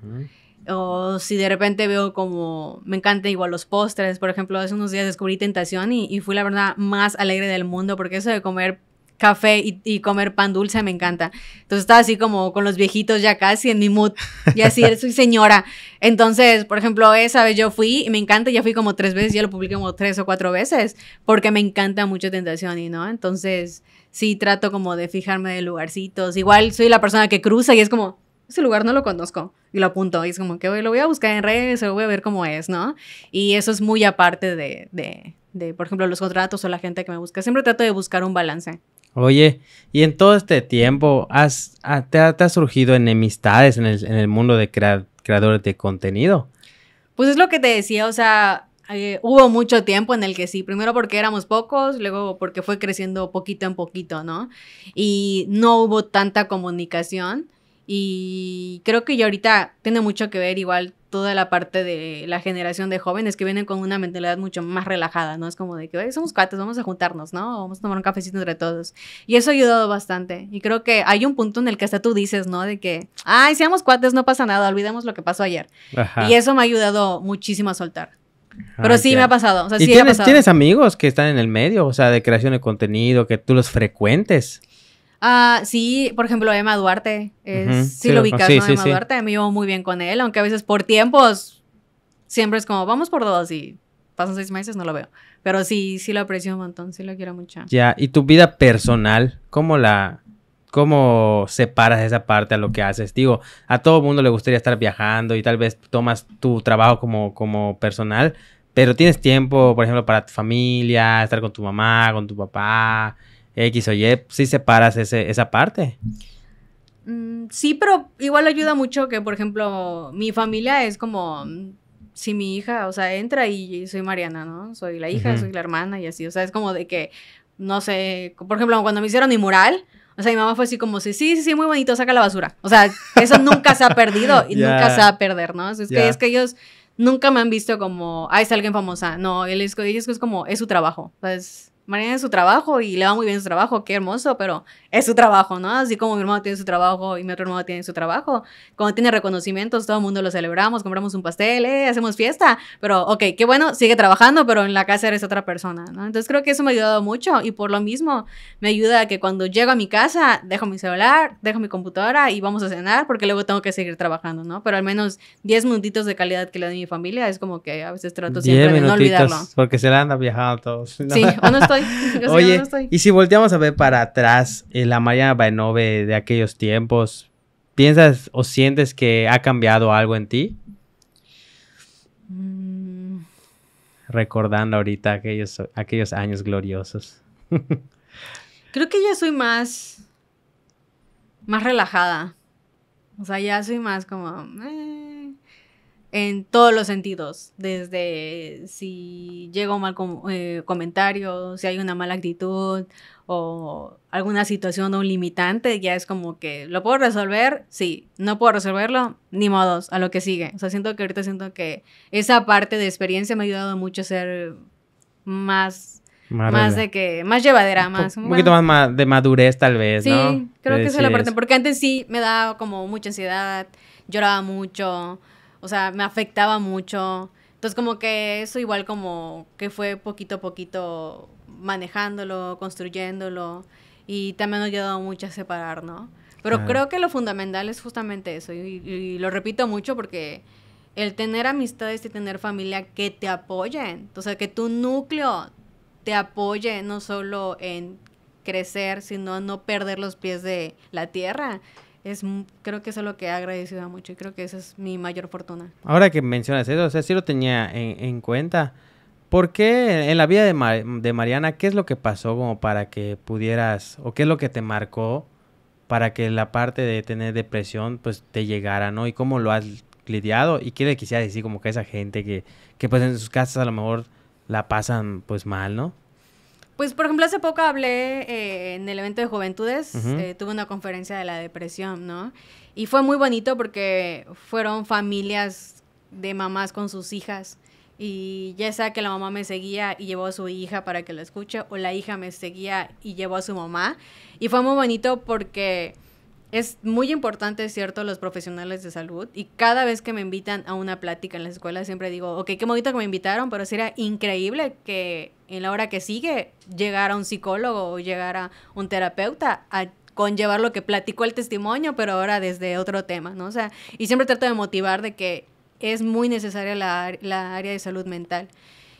O si de repente veo como me encanta igual los postres, por ejemplo, hace unos días descubrí Tentación y, y fui la verdad más alegre del mundo porque eso de comer café y, comer pan dulce, me encanta. Entonces estaba así como con los viejitos ya casi en mi mood, y así soy señora. Entonces, por ejemplo, esa vez yo fui y me encanta, ya fui como tres veces, ya lo publiqué como tres o cuatro veces, porque me encanta mucho Tentación y no, entonces sí trato como de fijarme de lugarcitos. Igual soy la persona que cruza y es como, ese lugar no lo conozco. Y lo apunto. Y es como que lo voy a buscar en redes o voy a ver cómo es, ¿no? Y eso es muy aparte de, de, por ejemplo, los contratos o la gente que me busca. Siempre trato de buscar un balance. Oye, y en todo este tiempo, has, te, ha, surgido enemistades en el, mundo de creadores de contenido? Pues es lo que te decía, o sea, eh, hubo mucho tiempo en el que sí, primero porque éramos pocos, luego porque fue creciendo poquito en poquito, ¿no? Y no hubo tanta comunicación. Y creo que ya ahorita tiene mucho que ver igual toda la parte de la generación de jóvenes que vienen con una mentalidad mucho más relajada, ¿no? Es como de que somos cuates, vamos a juntarnos, ¿no? Vamos a tomar un cafecito entre todos. Y eso ha ayudado bastante. Y creo que hay un punto en el que hasta tú dices, ¿no? De que, ay, seamos cuates, no pasa nada, olvidemos lo que pasó ayer. Y eso me ha ayudado muchísimo a soltar. Pero sí me ha pasado. O ¿Y tienes, tienes amigos que están en el medio, o sea, de creación de contenido, que tú los frecuentes. Ah, sí, por ejemplo, Emma Duarte. Es, sí, sí, lo ubicas, sí, Emma Duarte, me llevo muy bien con él, aunque a veces por tiempos siempre es como, vamos por dos y pasan seis meses, no lo veo. Pero sí, sí lo aprecio un montón, sí lo quiero mucho. Ya, ¿y tu vida personal? ¿Cómo la, ¿Cómo separas esa parte a lo que haces? Digo, a todo mundo le gustaría estar viajando y tal vez tomas tu trabajo como, como personal, pero tienes tiempo, por ejemplo, para tu familia, estar con tu mamá, con tu papá, X o Y, sí separas ese, esa parte. Mm, sí, pero igual ayuda mucho que, por ejemplo, mi familia es como mm, si mi hija, o sea, entra y soy Mariana, ¿no? Soy la hija, soy la hermana y así. O sea, es como de que, no sé, por ejemplo, cuando me hicieron mi mural, o sea, mi mamá fue así como, sí, sí, sí, muy bonito, saca la basura. O sea, eso nunca se ha perdido y nunca se va a perder, ¿no? es, que, ellos nunca me han visto como, ah, es alguien famosa. No, ellos es, ellos es como, es su trabajo. O sea, es, María es su trabajo y le va muy bien su trabajo, qué hermoso, pero es su trabajo, ¿no? Así como mi hermano tiene su trabajo y mi otro hermano tiene su trabajo. Cuando tiene reconocimientos, todo el mundo lo celebramos, compramos un pastel, eh, hacemos fiesta, pero ok, qué bueno, sigue trabajando, pero en la casa eres otra persona, ¿no? Entonces creo que eso me ha ayudado mucho y por lo mismo me ayuda a que cuando llego a mi casa, dejo mi celular, dejo mi computadora y vamos a cenar porque luego tengo que seguir trabajando, ¿no? Pero al menos 10 minutitos de calidad que le doy a mi familia es como que a veces trato siempre de no olvidarlo. Porque se la anda viajando todos. Sí, uno Oye, y si volteamos a ver para atrás, eh, la Mariana Bainove de aquellos tiempos, ¿piensas o sientes que ha cambiado algo en ti? Mm. Recordando ahorita aquellos, aquellos años gloriosos. Creo que ya soy más, más relajada. O sea, ya soy más como... Eh, en todos los sentidos, desde si llega mal eh, comentario, si hay una mala actitud o alguna situación o un limitante, ya es como que lo puedo resolver, sí, no puedo resolverlo, ni modos, a lo que sigue. O sea, siento que ahorita siento que esa parte de experiencia me ha ayudado mucho a ser más Más de que, más llevadera, más. Un poquito más de madurez, tal vez, sí, creo que esa es la parte. Porque antes sí me daba como mucha ansiedad, lloraba mucho, o sea, me afectaba mucho. Entonces como que eso igual como que fue poquito a poquito manejándolo, construyéndolo y también nos ha mucho a separar, Pero creo que lo fundamental es justamente eso y, y, lo repito mucho porque el tener amistades y tener familia que te apoyen, o sea, que tu núcleo te apoye no solo en crecer, sino no perder los pies de la tierra es creo que eso es lo que ha agradecido mucho y creo que esa es mi mayor fortuna. Ahora que mencionas eso, o sea, sí lo tenía en, en cuenta. ¿Por qué en la vida de, Mariana, qué es lo que pasó como para que pudieras, o qué es lo que te marcó para que la parte de tener depresión pues te llegara, ¿no? ¿Y cómo lo has lidiado? ¿Y qué le quisiera decir como que a esa gente que, que pues en sus casas a lo mejor la pasan pues mal, ¿no? Pues, por ejemplo, hace poco hablé eh, en el evento de Juventudes, eh, tuve una conferencia de la depresión, ¿no? Y fue muy bonito porque fueron familias de mamás con sus hijas. Y ya sea que la mamá me seguía y llevó a su hija para que lo escuche, o la hija me seguía y llevó a su mamá. Y fue muy bonito porque es muy importante, es cierto, los profesionales de salud. Y cada vez que me invitan a una plática en la escuela, siempre digo, ok, qué bonito que me invitaron, pero sí era increíble que en la hora que sigue llegara un psicólogo o llegara un terapeuta a conllevar lo que platicó el testimonio, pero ahora desde otro tema, ¿no? O sea, y siempre trato de motivar de que es muy necesaria la, la área de salud mental.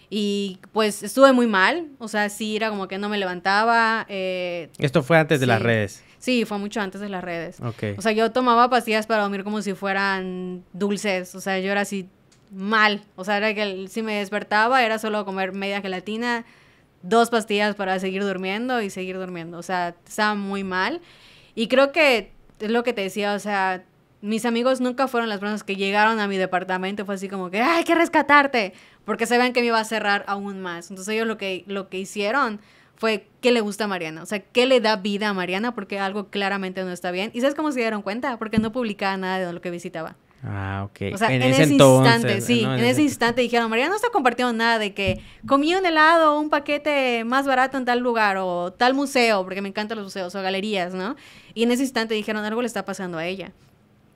Y pues estuve muy mal, o sea, sí era como que no me levantaba. Eh, Esto fue antes de las redes. Sí, fue mucho antes de las redes. Okay. O sea, yo tomaba pastillas para dormir como si fueran dulces. O sea, yo era así mal. O sea, era que si me despertaba era solo comer media gelatina, dos pastillas para seguir durmiendo y seguir durmiendo. O sea, estaba muy mal. Y creo que es lo que te decía, o sea, mis amigos nunca fueron las personas que llegaron a mi departamento, fue así como que, ¡ay, hay que rescatarte! Porque sabían que me iba a cerrar aún más. Entonces ellos lo que, lo que hicieron fue qué le gusta a Mariana, o sea, qué le da vida a Mariana porque algo claramente no está bien. ¿Y sabes cómo se dieron cuenta? Porque no publicaba nada de lo que visitaba. Ah, ok. O sea, en, ese, instante, sí, en, ese, instante dijeron, Mariana no está compartiendo nada de que comí un helado, o un paquete más barato en tal lugar o tal museo, porque me encantan los museos o galerías, ¿no? Y en ese instante dijeron, algo le está pasando a ella.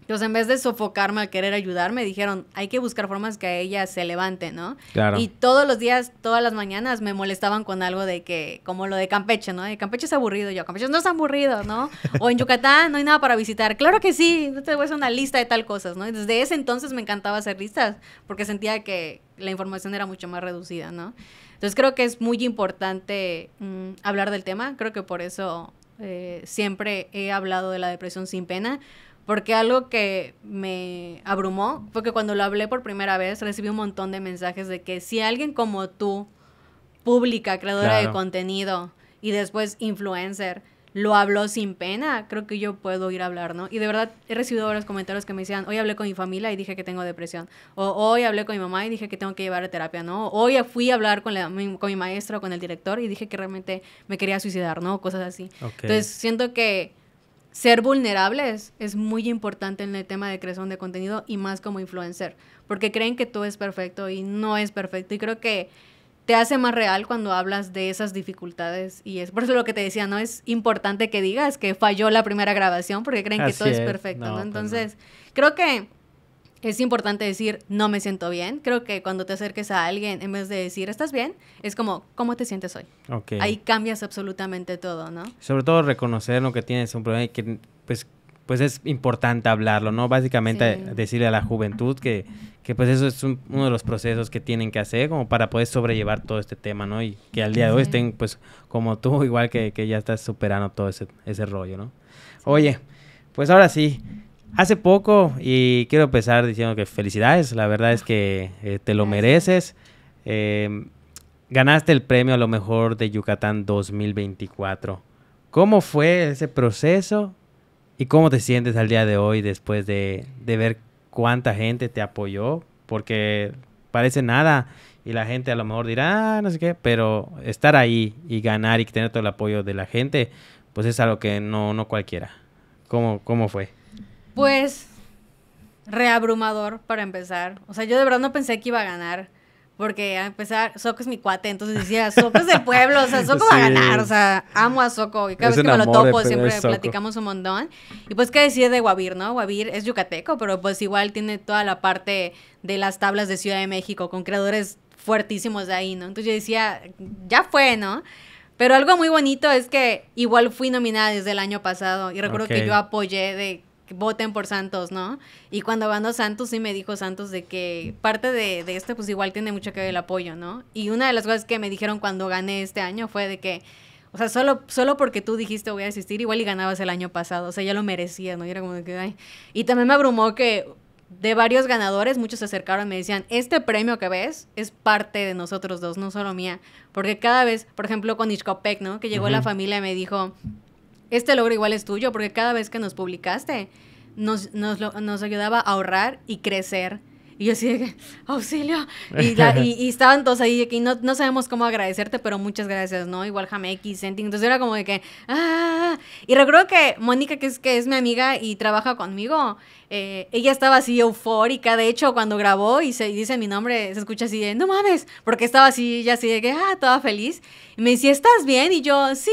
Entonces, en vez de sofocarme al querer ayudarme, dijeron, hay que buscar formas que a ella se levante, ¿no? Claro. Y todos los días, todas las mañanas, me molestaban con algo de que, como lo de Campeche, ¿no? De Campeche es aburrido, yo, Campeche no es aburrido, ¿no? O en Yucatán no hay nada para visitar. Claro que sí, no te voy a hacer una lista de tal cosas, ¿no? desde ese entonces me encantaba hacer listas, porque sentía que la información era mucho más reducida, ¿no? Entonces creo que es muy importante mm, hablar del tema, creo que por eso eh, siempre he hablado de la depresión sin pena, porque algo que me abrumó fue que cuando lo hablé por primera vez recibí un montón de mensajes de que si alguien como tú, pública, creadora de contenido y después influencer, lo habló sin pena, creo que yo puedo ir a hablar, ¿no? Y de verdad he recibido varios comentarios que me decían, hoy hablé con mi familia y dije que tengo depresión, o hoy hablé con mi mamá y dije que tengo que llevar a terapia, ¿no? O, hoy fui a hablar con, la, mi, con mi con el director y dije que realmente me quería suicidar, ¿no? Cosas así. Entonces siento que ser vulnerables es muy importante en el tema de creación de contenido y más como influencer, porque creen que todo es perfecto y no es perfecto. Y creo que te hace más real cuando hablas de esas dificultades y es por eso lo que te decía, no es importante que digas que falló la primera grabación porque creen que todo es, perfecto, pues No, Entonces, creo que es importante decir, no me siento bien. Creo que cuando te acerques a alguien, en vez de decir, ¿estás bien? Es como, ¿cómo te sientes hoy? Ahí cambias absolutamente todo, ¿no? Sobre todo reconocer lo que tienes un problema y que, pues, pues es importante hablarlo, ¿no? Básicamente decirle a la juventud que, que pues eso es uno de los procesos que tienen que hacer como para poder sobrellevar todo este tema, ¿no? Y que al día de hoy estén, pues, como tú, igual que, que ya estás superando todo ese, ese rollo, ¿no? Oye, pues ahora sí, hace poco y quiero empezar diciendo que felicidades, la verdad es que eh, te lo mereces. Em, ganaste el premio a lo mejor de Yucatán 2024. ¿Cómo fue ese proceso y cómo te sientes al día de hoy después de, ver cuánta gente te apoyó? Porque parece nada y la gente a lo mejor dirá, ah, no sé qué, pero estar ahí y ganar y tener todo el apoyo de la gente, pues es algo que no, no cualquiera. ¿Cómo, cómo fue? Pues reabrumador para empezar. O sea, yo de verdad no pensé que iba a ganar. Porque a empezar, Soco es mi cuate, entonces decía, Soco es de pueblo, o sea, Soco va a ganar, o sea, amo a Soco, y cada vez que me lo topo siempre platicamos un montón. Y pues, ¿qué decía de Guavir, no? Guavir es yucateco, pero pues igual tiene toda la parte de las tablas de Ciudad de México, con creadores fuertísimos de ahí, ¿no? Entonces yo decía, ya fue, ¿no? Pero algo muy bonito es que igual fui nominada desde el año pasado, y recuerdo que yo apoyé de voten por Santos, ¿no? Y cuando ganó Santos, sí me dijo Santos de que parte de, este esto, pues igual tiene mucho que ver el apoyo, ¿no? Y una de las cosas que me dijeron cuando gané este año fue de que, o sea, solo, solo porque tú dijiste voy a asistir, igual y ganabas el año pasado, o sea, ya lo merecía, ¿no? Y era como de que, ay. Y también me abrumó que de varios ganadores, muchos se acercaron y me decían, este premio que ves es parte de nosotros dos, no solo mía. Porque cada vez, por ejemplo, con Ichcopec, ¿no? Que llegó la familia y me dijo, este logro igual es tuyo, porque cada vez que nos publicaste, nos, nos, nos ayudaba a ahorrar y crecer. Y yo así de, auxilio. Y, estaban todos ahí, y no, no sabemos cómo agradecerte, pero muchas gracias, ¿no? Igual Jamex, sentin. Entonces era como de que, ah. Y recuerdo que Mónica, que es, que es mi amiga y trabaja conmigo, eh, ella estaba así eufórica. De hecho, cuando grabó y, se, dice mi nombre, se escucha así de, no mames, porque estaba así, ya así de que, ah, toda feliz. Y me decía, ¿estás bien? Y yo, sí.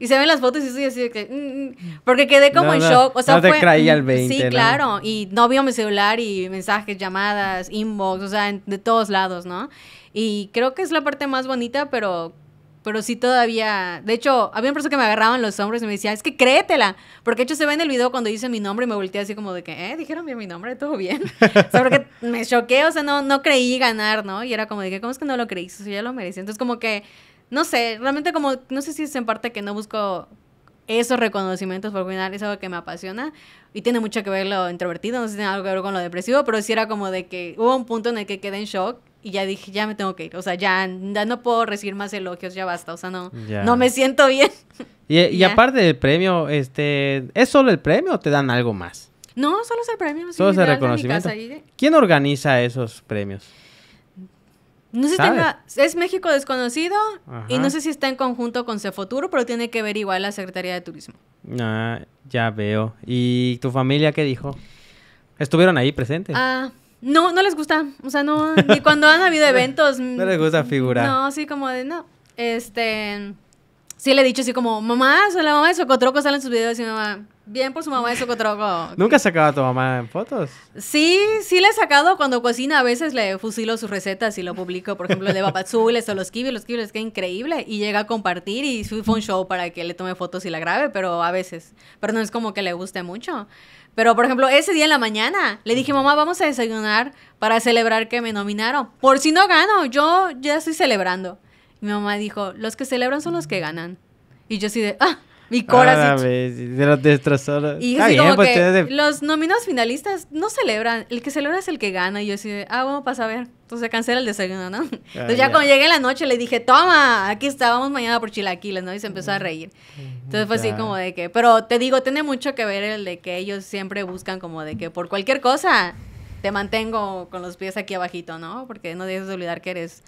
Y se ven las fotos y estoy así de que... Mm, mm", mm. porque quedé como en shock. O sea, no te fue, al Sí, claro. Y no vio mi celular y mensajes, llamadas, inbox, o sea, de todos lados, ¿no? Y creo que es la parte más bonita, pero pero sí todavía, de hecho, había un persona que me agarraba en los hombros y me decía, es que créetela, porque de hecho se ve en el video cuando dice mi nombre y me volteé así como de que, eh, dijeron bien mi nombre, todo bien. o sea, porque me choqué, o sea, no, no creí ganar, ¿no? Y era como de que, ¿cómo es que no lo creí? Eso ya lo merecía. Entonces como que no sé, realmente como, no sé si es en parte que no busco esos reconocimientos, porque al final es algo que me apasiona y tiene mucho que ver lo introvertido, no sé si tiene algo que ver con lo depresivo, pero si era como de que hubo un punto en el que quedé en shock y ya dije, ya me tengo que ir, o sea, ya, no puedo recibir más elogios, ya basta, o sea, no, no me siento bien. Y, aparte del premio, este, ¿es solo el premio o te dan algo más? No, solo es el premio. Solo es el reconocimiento. ¿Quién organiza esos premios? No sé si tenga, es México desconocido y no sé si está en conjunto con Cefoturo, pero tiene que ver igual la Secretaría de Turismo. Ah, ya veo. ¿Y tu familia qué dijo? ¿Estuvieron ahí presentes? Ah, no, no les gusta. O sea, no, ni cuando han habido eventos. no les gusta figurar. No, sí, como de, no. Este, sí le he dicho así como, mamá, o la mamá de Socotroco sale en sus videos y mamá, bien por su mamá de Socotroco. ¿Nunca sacado a tu mamá en fotos? Sí, sí le he sacado cuando cocina. A veces le fusilo sus recetas y lo publico. Por ejemplo, de papazules o los kibis, Los kibis, es increíble. Y llega a compartir y fue un show para que le tome fotos y la grabe, pero a veces. Pero no es como que le guste mucho. Pero, por ejemplo, ese día en la mañana le dije, mamá, vamos a desayunar para celebrar que me nominaron. Por si no gano, yo ya estoy celebrando. Mi mamá dijo, los que celebran son los que ganan. Y yo así de, ah, mi ah, cora así. Pues, de los Y que los nominados finalistas no celebran. El que celebra es el que gana. Y yo así, ah, bueno, pasa a ver. Entonces cancela el desayuno, ¿no? Ah, Entonces ya, cuando llegué en la noche le dije, toma, aquí estábamos mañana por chilaquiles, ¿no? Y se empezó a reír. Entonces fue así como de que, pero te digo, tiene mucho que ver el de que ellos siempre buscan como de que por cualquier cosa te mantengo con los pies aquí abajito, ¿no? Porque no debes olvidar que eres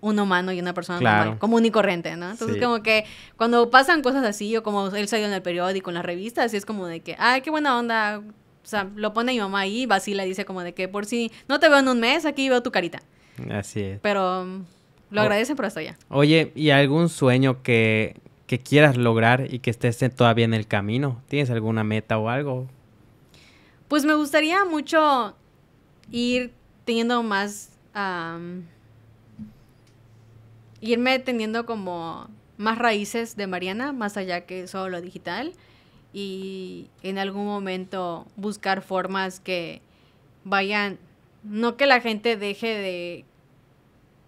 un humano y una persona común y corriente, ¿no? Entonces, como que cuando pasan cosas así, o como él salió en el periódico, en las revistas, es como de que, ay, qué buena onda. O sea, lo pone mi mamá ahí, vacila y dice como de que por si no te veo en un mes, aquí veo tu carita. Así es. Pero mm, lo agradece, por hasta allá. Oye, ¿y algún sueño que, que quieras lograr y que estés todavía en el camino? ¿Tienes alguna meta o algo? Pues me gustaría mucho ir teniendo más seguirme teniendo como más raíces de Mariana, más allá que solo lo digital, y en algún momento buscar formas que vayan, no que la gente deje de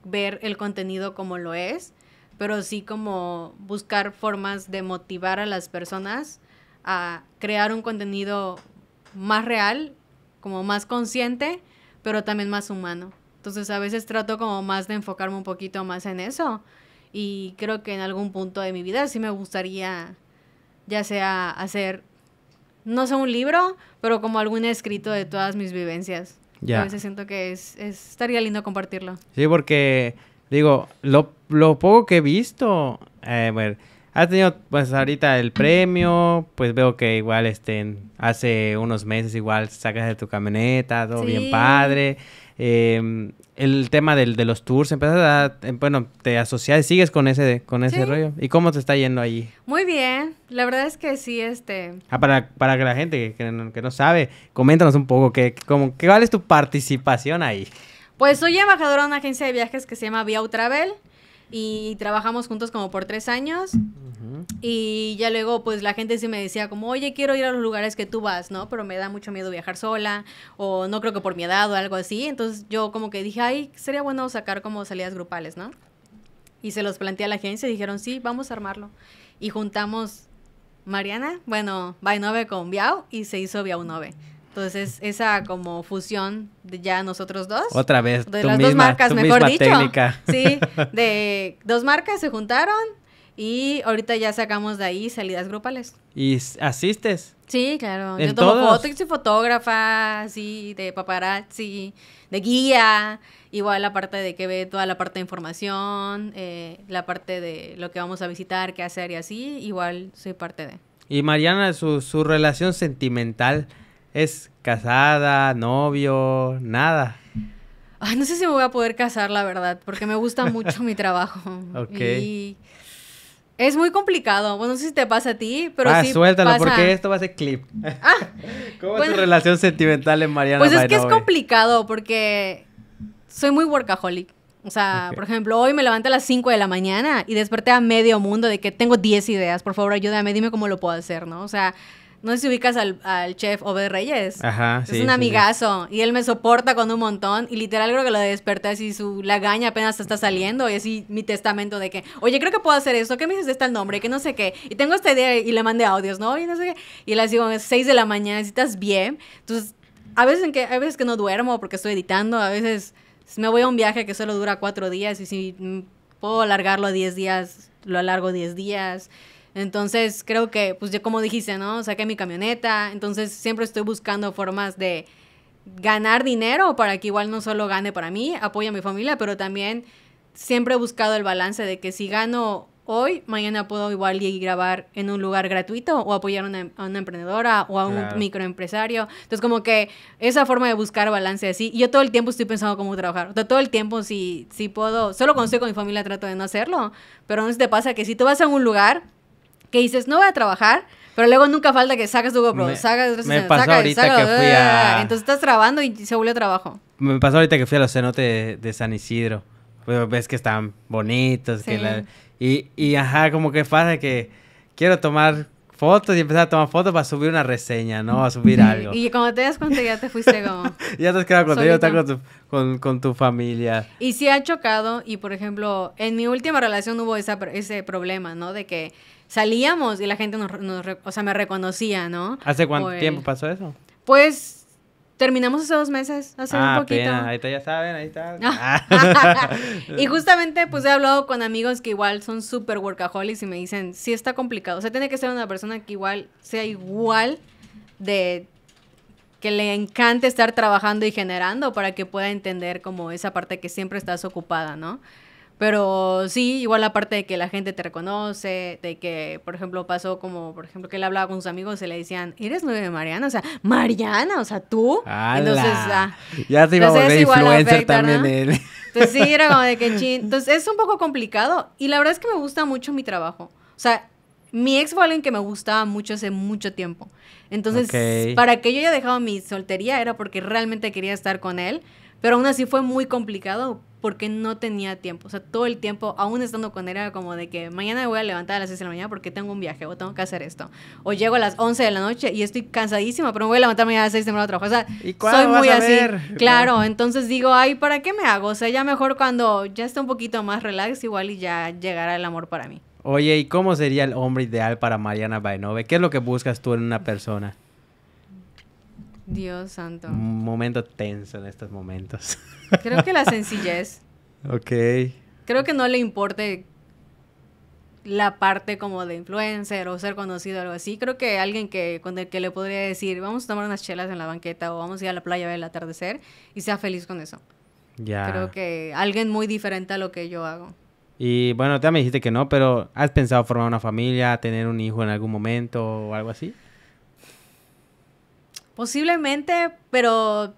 ver el contenido como lo es, pero sí como buscar formas de motivar a las personas a crear un contenido más real, como más consciente, pero también más humano. Entonces a veces trato como más de enfocarme un poquito más en eso y creo que en algún punto de mi vida sí me gustaría ya sea hacer no sé un libro, pero como algún escrito de todas mis vivencias. Ya. A veces siento que es, estaría lindo compartirlo. Sí, porque digo, lo, poco que he visto, eh, bueno, has tenido pues ahorita el premio, pues veo que igual estén hace unos meses igual sacas de tu camioneta, todo bien padre eh, el tema del, de los tours, ¿empezaste a, bueno, te asocias sigues con ese, con ese rollo. ¿Y cómo te está yendo ahí? Muy bien, la verdad es que sí, este... Ah, para, que la gente que, no, sabe, coméntanos un poco, ¿qué como, es tu participación ahí? Pues soy embajadora de una agencia de viajes que se llama Via Travel y trabajamos juntos como por tres años. Y ya luego, pues la gente sí me decía como, oye, quiero ir a los lugares que tú vas, ¿no? Pero me da mucho miedo viajar sola o no creo que por mi edad o algo así. Entonces yo como que dije, ay, sería bueno sacar como salidas grupales, ¿no? Y se los planteé a la agencia y dijeron, sí, vamos a armarlo. Y juntamos Mariana, bueno, Bainove con Biao y se hizo Biao 9. Entonces, esa como fusión de ya nosotros dos. Otra vez. De las dos marcas, mejor dicho. Técnica. Sí, de dos marcas se juntaron y ahorita ya sacamos de ahí salidas grupales. ¿Y asistes? Sí, claro. Yo tomo fotos, soy fotógrafa, sí, de paparazzi, de guía, igual la parte de que ve toda la parte de información, eh, la parte de lo que vamos a visitar, qué hacer y así, igual soy parte de. Y Mariana, su, su relación sentimental, es casada, novio, nada. Ay, no sé si me voy a poder casar, la verdad, porque me gusta mucho mi trabajo. Ok. es muy complicado. Bueno, no sé si te pasa a ti, pero ah, suéltalo, porque esto va a ser clip. Ah, ¿Cómo es tu relación sentimental en Mariana Pues es que es complicado, porque soy muy workaholic. O sea, por ejemplo, hoy me levanté a las 5 de la mañana y desperté a medio mundo de que tengo 10 ideas. Por favor, ayúdame, dime cómo lo puedo hacer, ¿no? O sea, no sé si ubicas al, al chef Obed Reyes. Es un amigazo. Y él me soporta con un montón. Y literal creo que lo desperté así, su lagaña apenas está saliendo. Y así mi testamento de que, oye, creo que puedo hacer esto. ¿Qué me dices de el este nombre? Que no sé qué. Y tengo esta idea y le mandé audios, ¿no? Y no sé qué. Y le digo, es 6 de la mañana, si estás bien. Entonces, a veces, que, a veces que no duermo porque estoy editando. A veces me voy a un viaje que solo dura cuatro días. Y si puedo alargarlo a 10 días, lo alargo 10 días. Entonces creo que, pues yo como dijiste, ¿no? Saqué mi camioneta, entonces siempre estoy buscando formas de ganar dinero para que igual no solo gane para mí, apoye a mi familia, pero también siempre he buscado el balance de que si gano hoy, mañana puedo igual y grabar en un lugar gratuito o apoyar a una emprendedora o a un microempresario. Entonces, como que esa forma de buscar balance así. yo todo el tiempo estoy pensando cómo trabajar. O sea, todo el tiempo si, si puedo, solo cuando estoy con mi familia trato de no hacerlo, pero no veces te pasa que si tú vas a un lugar que dices, no voy a trabajar, pero luego nunca falta que sacas tu GoPro, sacas... Me pasó ahorita que fui ¡ah! a... Entonces estás trabajando y se vuelve trabajo. Me pasó ahorita que fui a los cenotes de San Isidro. Pues, ves que están bonitos, y, y ajá, como que pasa que quiero tomar fotos y empezar a tomar fotos para subir una reseña, ¿no? A subir algo. Y cuando te das cuenta ya te fuiste como... ya te has quedado con tu, con, tu familia. Y sí ha chocado y, por ejemplo, en mi última relación hubo ese problema, ¿no? De que salíamos y la gente nos, o sea, me reconocía, ¿no? ¿Hace cuánto pues, tiempo pasó eso? Pues terminamos hace dos meses, hace un ah, poquito. Ahí está, ya saben, ahí está. y justamente pues he hablado con amigos que igual son súper workaholics y me dicen, sí está complicado, o sea, tiene que ser una persona que igual sea igual de que le encante estar trabajando y generando para que pueda entender como esa parte que siempre estás ocupada, ¿no? Pero sí, igual la parte de que la gente te reconoce, de que, por ejemplo, pasó como, por ejemplo, que él hablaba con sus amigos y le decían, ¿eres novia de Mariana? O sea, Mariana, o sea, tú. Entonces, ah, ya se iba a influencer también él. sí, era como de que chin. Entonces es un poco complicado y la verdad es que me gusta mucho mi trabajo. O sea, mi ex fue alguien que me gustaba mucho hace mucho tiempo. Entonces, para que yo haya dejado mi soltería era porque realmente quería estar con él. Pero aún así fue muy complicado porque no tenía tiempo. O sea, todo el tiempo, aún estando con él, era como de que mañana me voy a levantar a las 6 de la mañana porque tengo un viaje o tengo que hacer esto. O llego a las 11 de la noche y estoy cansadísima, pero me voy a levantar a las 6 de la mañana a O sea, ¿Y soy muy así. Claro, entonces digo, ay, ¿para qué me hago? O sea, ya mejor cuando ya esté un poquito más relax, igual y ya llegará el amor para mí. Oye, ¿y cómo sería el hombre ideal para Mariana Bainove? ¿Qué es lo que buscas tú en una persona? Dios santo. Un momento tenso en estos momentos. Creo que la sencillez. ok. Creo que no le importe la parte como de influencer o ser conocido o algo así. Creo que alguien que, con el que le podría decir, vamos a tomar unas chelas en la banqueta o vamos a ir a la playa a ver el atardecer y sea feliz con eso. Ya. Creo que alguien muy diferente a lo que yo hago. Y bueno, ya me dijiste que no, pero ¿has pensado formar una familia, tener un hijo en algún momento o algo así? Posiblemente, pero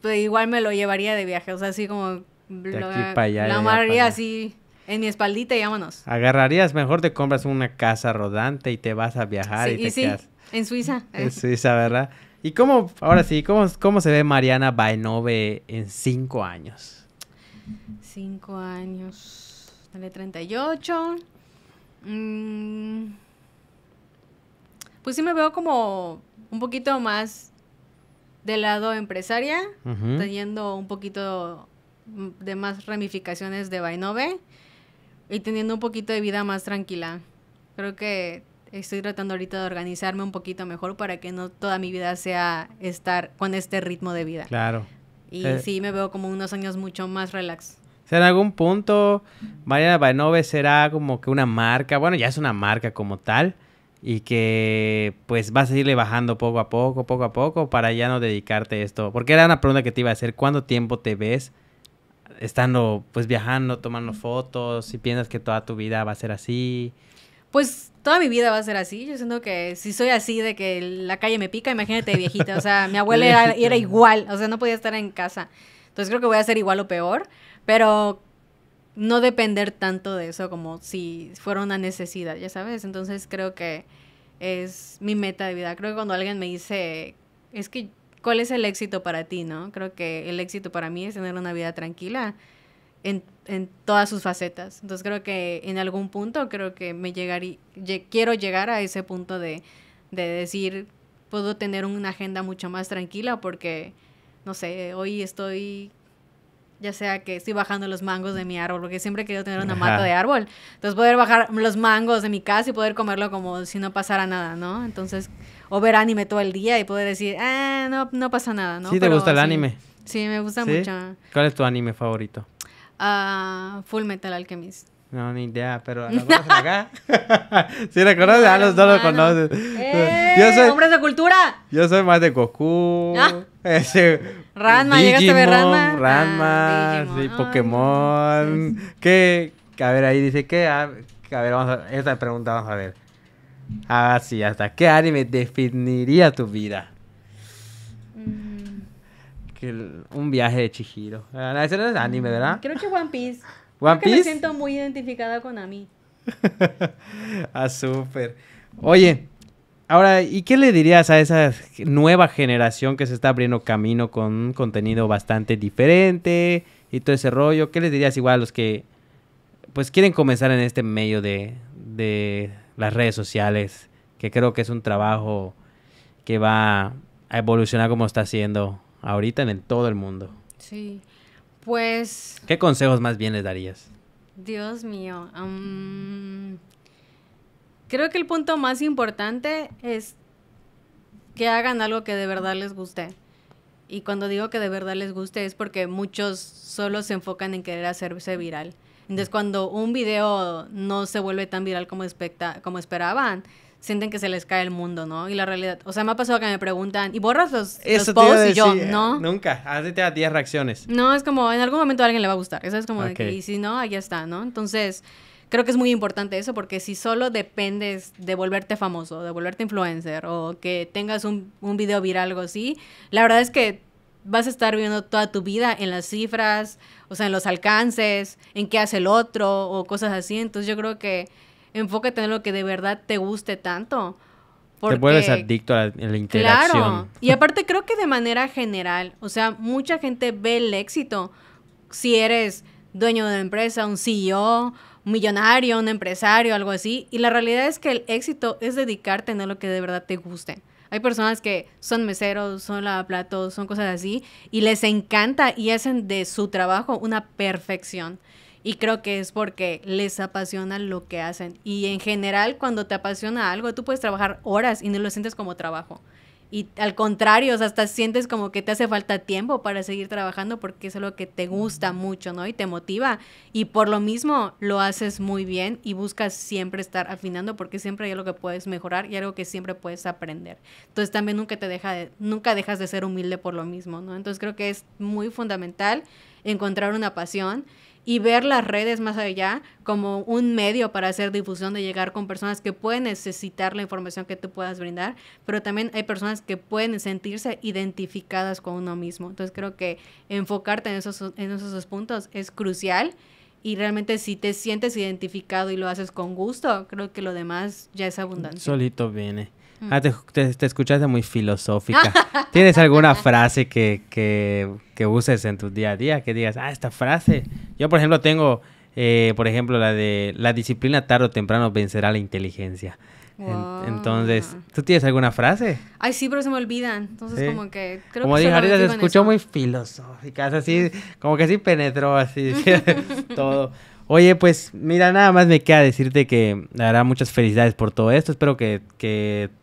pues, igual me lo llevaría de viaje. O sea, así como. la lo, así en mi espaldita y vámonos. Agarrarías, mejor te compras una casa rodante y te vas a viajar sí, y, te sí, En Suiza. En Suiza, ¿verdad? ¿Y cómo, ahora sí, cómo, cómo se ve Mariana Bainove en cinco años? Cinco años. Dale 38. Mm... pues sí me veo como un poquito más del lado empresaria, teniendo un poquito de más ramificaciones de Bainove y teniendo un poquito de vida más tranquila. Creo que estoy tratando ahorita de organizarme un poquito mejor para que no toda mi vida sea estar con este ritmo de vida. Claro. Y eh, sí, me veo como unos años mucho más relax. en algún punto, Mariana Bainove será como que una marca, bueno, ya es una marca como tal, y que pues vas a irle bajando poco a poco, poco a poco, para ya no dedicarte a esto. Porque era una pregunta que te iba a hacer, ¿cuánto tiempo te ves estando pues viajando, tomando fotos, y piensas que toda tu vida va a ser así? Pues toda mi vida va a ser así. Yo siento que si soy así de que la calle me pica, imagínate viejita. O sea, mi abuela era, era igual, o sea, no podía estar en casa. Entonces creo que voy a ser igual o peor, pero no depender tanto de eso como si fuera una necesidad, ya sabes. Entonces creo que es mi meta de vida. Creo que cuando alguien me dice, es que, ¿cuál es el éxito para ti, no? Creo que el éxito para mí es tener una vida tranquila en, en todas sus facetas. Entonces creo que en algún punto creo que me llegaría, quiero llegar a ese punto de, de decir, puedo tener una agenda mucho más tranquila porque, no sé, hoy estoy ya sea que estoy bajando los mangos de mi árbol, porque siempre he tener una mata de árbol. Entonces poder bajar los mangos de mi casa y poder comerlo como si no pasara nada, ¿no? Entonces, o ver anime todo el día y poder decir, ah, no, no pasa nada, ¿no? Sí, te gusta el anime. Sí, me gusta mucho. ¿Cuál es tu anime favorito? Ah Full Metal Alchemist. No, ni idea, pero ¿lo conoces acá? sí, lo conoces, a los dos lo conoces. Yo soy, ¡Hombres de cultura! Yo soy más de Goku. ¿Ah? Ese, Ranma, llegaste a ver Ranma. Ranma, ah, sí, Pokémon. ¿Qué? A ver, ahí dice qué A, ver, vamos a Esta pregunta vamos a ver. Ah, sí, hasta. ¿Qué anime definiría tu vida? Mm. un viaje de Chihiro. Ah, ese no es anime, ¿verdad? Mm, creo que One Piece. One me siento muy identificada con mí ah, súper. Oye, ahora, ¿y qué le dirías a esa nueva generación que se está abriendo camino con un contenido bastante diferente y todo ese rollo? ¿Qué les dirías igual a los que pues quieren comenzar en este medio de, de las redes sociales? Que creo que es un trabajo que va a evolucionar como está haciendo ahorita en todo el mundo. Sí. Pues... ¿Qué consejos más bien les darías? Dios mío. creo que el punto más importante es que hagan algo que de verdad les guste. Y cuando digo que de verdad les guste es porque muchos solo se enfocan en querer hacerse viral. Entonces, cuando un video no se vuelve tan viral como, como esperaban, sienten que se les cae el mundo, ¿no? Y la realidad. O sea, me ha pasado que me preguntan, ¿y borras los, posts? Y yo, no. Nunca. Hazte a 10 reacciones. No, es como, en algún momento a alguien le va a gustar. Eso es como, y si no, ahí está, ¿no? Entonces, creo que es muy importante eso, porque si solo dependes de volverte famoso, de volverte influencer, o que tengas un, un video viral, algo así, la verdad es que vas a estar viviendo toda tu vida en las cifras, o sea, en los alcances, en qué hace el otro, o cosas así. Entonces, yo creo que enfócate en lo que de verdad te guste tanto. Porque, te vuelves adicto a la, interacción. Claro. Y aparte creo que de manera general, o sea, mucha gente ve el éxito. Si eres dueño de una empresa, un CEO, un millonario, un empresario, algo así. Y la realidad es que el éxito es dedicarte a lo que de verdad te guste. Hay personas que son meseros, son lavaplatos, son cosas así, y les encanta y hacen de su trabajo una perfección. Y creo que es porque les apasiona lo que hacen. Y en general, cuando te apasiona algo, tú puedes trabajar horas y no lo sientes como trabajo. Y al contrario, o sea, hasta sientes como que te hace falta tiempo para seguir trabajando porque es algo que te gusta mucho, ¿no? Y te motiva. Y por lo mismo lo haces muy bien y buscas siempre estar afinando porque siempre hay algo que puedes mejorar y algo que siempre puedes aprender. Entonces también nunca te deja nunca dejas de ser humilde por lo mismo, ¿no? Entonces creo que es muy fundamental encontrar una pasión y ver las redes más allá como un medio para hacer difusión, de llegar con personas que pueden necesitar la información que tú puedas brindar, pero también hay personas que pueden sentirse identificadas con uno mismo. Entonces creo que enfocarte en esos, en esos dos puntos es crucial y realmente si te sientes identificado y lo haces con gusto, creo que lo demás ya es abundante. Solito viene. Mm. Ah, te, escuchaste muy filosófica. ¿Tienes alguna frase que, uses en tu día a día? Que digas, ah, esta frase. Yo, por ejemplo, tengo, eh, por ejemplo, la de la disciplina tarde o temprano vencerá la inteligencia entonces, ¿tú tienes alguna frase? Ay, sí, pero se me olvidan. Entonces, como que. Creo como que dije, ahorita se escuchó muy filosófica, así, como que sí penetró, así, todo. Oye, pues mira, nada más me queda decirte que dará muchas felicidades por todo esto. Espero que,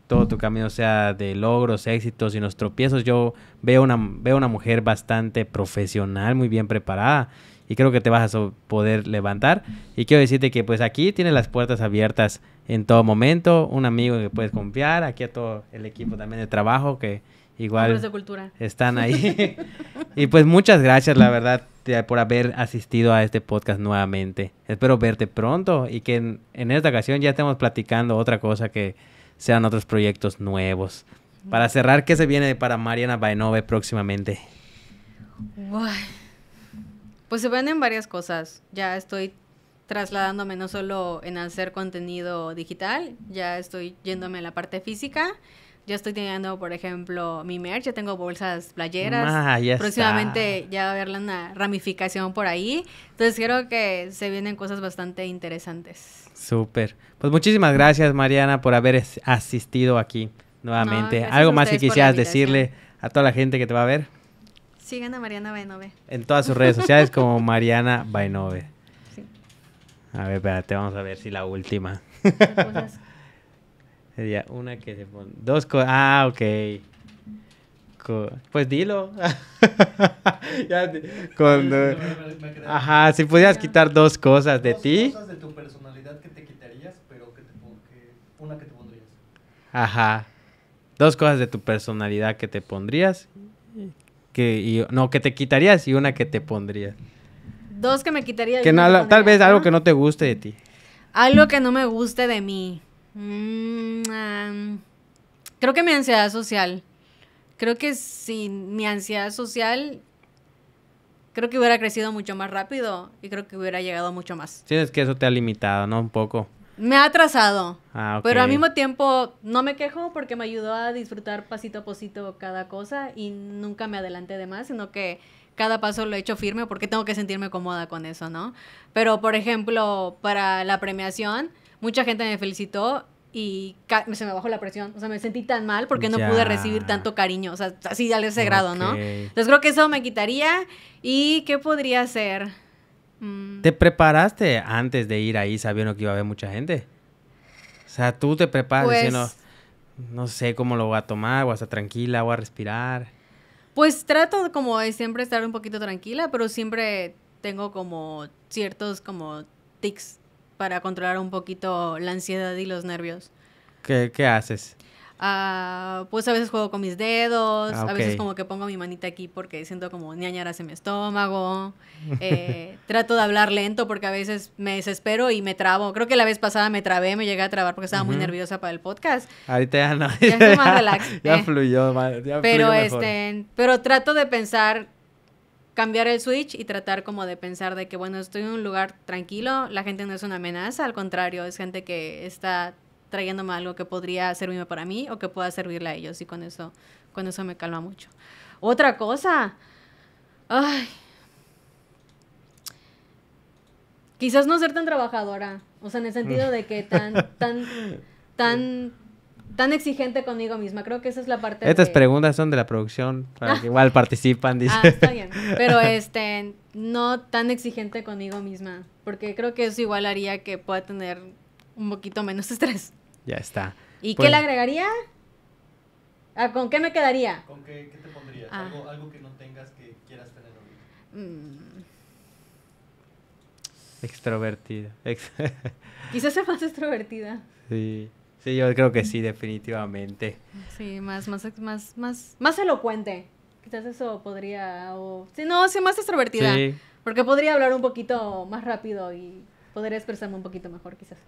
todo tu camino sea de logros, éxitos y los tropiezos. Yo veo una, veo una mujer bastante profesional, muy bien preparada y creo que te vas a poder levantar. Y quiero decirte que pues aquí tienes las puertas abiertas en todo momento, un amigo que puedes confiar, aquí a todo el equipo también de trabajo que igual de cultura. están ahí. y pues muchas gracias, la verdad, por haber asistido a este podcast nuevamente. Espero verte pronto y que en, esta ocasión ya estemos platicando otra cosa que sean otros proyectos nuevos. Para cerrar, ¿qué se viene para Mariana Bainove próximamente? pues se vienen varias cosas. Ya estoy trasladándome no solo en hacer contenido digital, ya estoy yéndome a la parte física. Ya estoy teniendo, por ejemplo, mi merch, ya tengo bolsas, playeras. Ah, Próximamente ya va a haber una ramificación por ahí. Entonces creo que se vienen cosas bastante interesantes. Súper. Pues muchísimas gracias, Mariana, por haber asistido aquí nuevamente. ¿Algo más que quisieras decirle a toda la gente que te va a ver? Sigan a Mariana Bainove. En todas sus redes sociales como Mariana Bainove. Sí. A ver, espérate, vamos a ver si la última. Sería una que se pone. Dos cosas. Ah, ok. pues dilo. Ajá, si pudieras quitar dos cosas de ti. Dos cosas de tu personalidad que te quitarías, pero que te... una que te pondrías. Ajá. Dos cosas de tu personalidad que te pondrías que y, no que te quitarías y una que te pondrías. Dos que me quitaría. Que tal vez algo que no te guste de ti. Algo que no me guste de mí. Mm, creo que mi ansiedad social. Creo que sin mi ansiedad social creo que hubiera crecido mucho más rápido y creo que hubiera llegado mucho más. Sí, es que eso te ha limitado, ¿no? Un poco. Me ha atrasado. Ah, pero al mismo tiempo no me quejo porque me ayudó a disfrutar pasito a pasito cada cosa y nunca me adelanté de más, sino que cada paso lo he hecho firme porque tengo que sentirme cómoda con eso, ¿no? Pero, por ejemplo, para la premiación, mucha gente me felicitó y se me bajó la presión. O sea, me sentí tan mal porque no pude recibir tanto cariño. O sea, así ya ese grado, ¿no? Entonces creo que eso me quitaría. ¿Y qué podría hacer? Mm. ¿Te preparaste antes de ir ahí sabiendo que iba a haber mucha gente? O sea, tú te preparas pues diciendo, no sé cómo lo voy a tomar, voy a estar tranquila, voy a respirar. Pues trato como de siempre estar un poquito tranquila, pero siempre tengo como ciertos como tics para controlar un poquito la ansiedad y los nervios. ¿Qué, qué haces? Ah, pues a veces juego con mis dedos, ah, a veces como que pongo mi manita aquí porque siento como ñañaras en mi estómago. Eh, trato de hablar lento porque a veces me desespero y me trabo. Creo que la vez pasada me trabé, me llegué a trabar porque estaba muy nerviosa para el podcast. Ahorita ya no. Ya estoy ya eh. fluyó, ya pero, Este, pero trato de pensar cambiar el switch y tratar como de pensar de que bueno, estoy en un lugar tranquilo, la gente no es una amenaza, al contrario, es gente que está trayéndome algo que podría servirme para mí o que pueda servirle a ellos. Y con eso, con eso me calma mucho. Otra cosa. Ay. Quizás no ser tan trabajadora. O sea, en el sentido de que tan, tan, tan tan exigente conmigo misma. Creo que esa es la parte. Estas preguntas son de la producción, igual participan, dice. Ah, está bien. Pero este, no tan exigente conmigo misma, porque creo que eso igual haría que pueda tener un poquito menos estrés. Ya está. ¿Y qué le agregaría? Ah, ¿Con qué me quedaría? ¿Con qué, te pondrías? Ah. ¿Algo, que no tengas que quieras tener mm. Extrovertida. Quizás sea más extrovertida. Sí. yo creo que sí, definitivamente. Sí, más, más, más, más, más elocuente. Quizás eso podría, o... Sí, no, sí, más extrovertida. Porque podría hablar un poquito más rápido y poder expresarme un poquito mejor, quizás.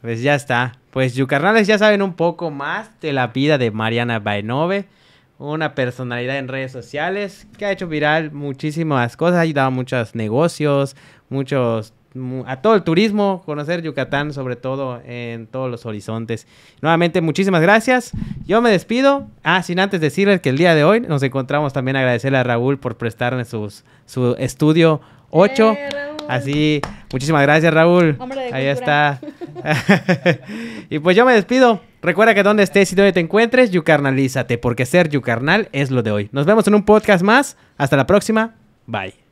Pues ya está. Pues yucarnales ya saben un poco más de la vida de Mariana Bainove, una personalidad en redes sociales que ha hecho viral muchísimas cosas, ha ayudado a muchos negocios, muchos a todo el turismo, conocer Yucatán sobre todo en todos los horizontes. Nuevamente, muchísimas gracias. Yo me despido. Ah, sin antes decirles que el día de hoy nos encontramos también agradecerle a Raúl por prestarme sus, su estudio 8. Así, muchísimas gracias, Raúl. Ahí está. y pues yo me despido. Recuerda que donde estés y donde te encuentres, yucarnalízate, porque ser yucarnal es lo de hoy. Nos vemos en un podcast más. Hasta la próxima. Bye.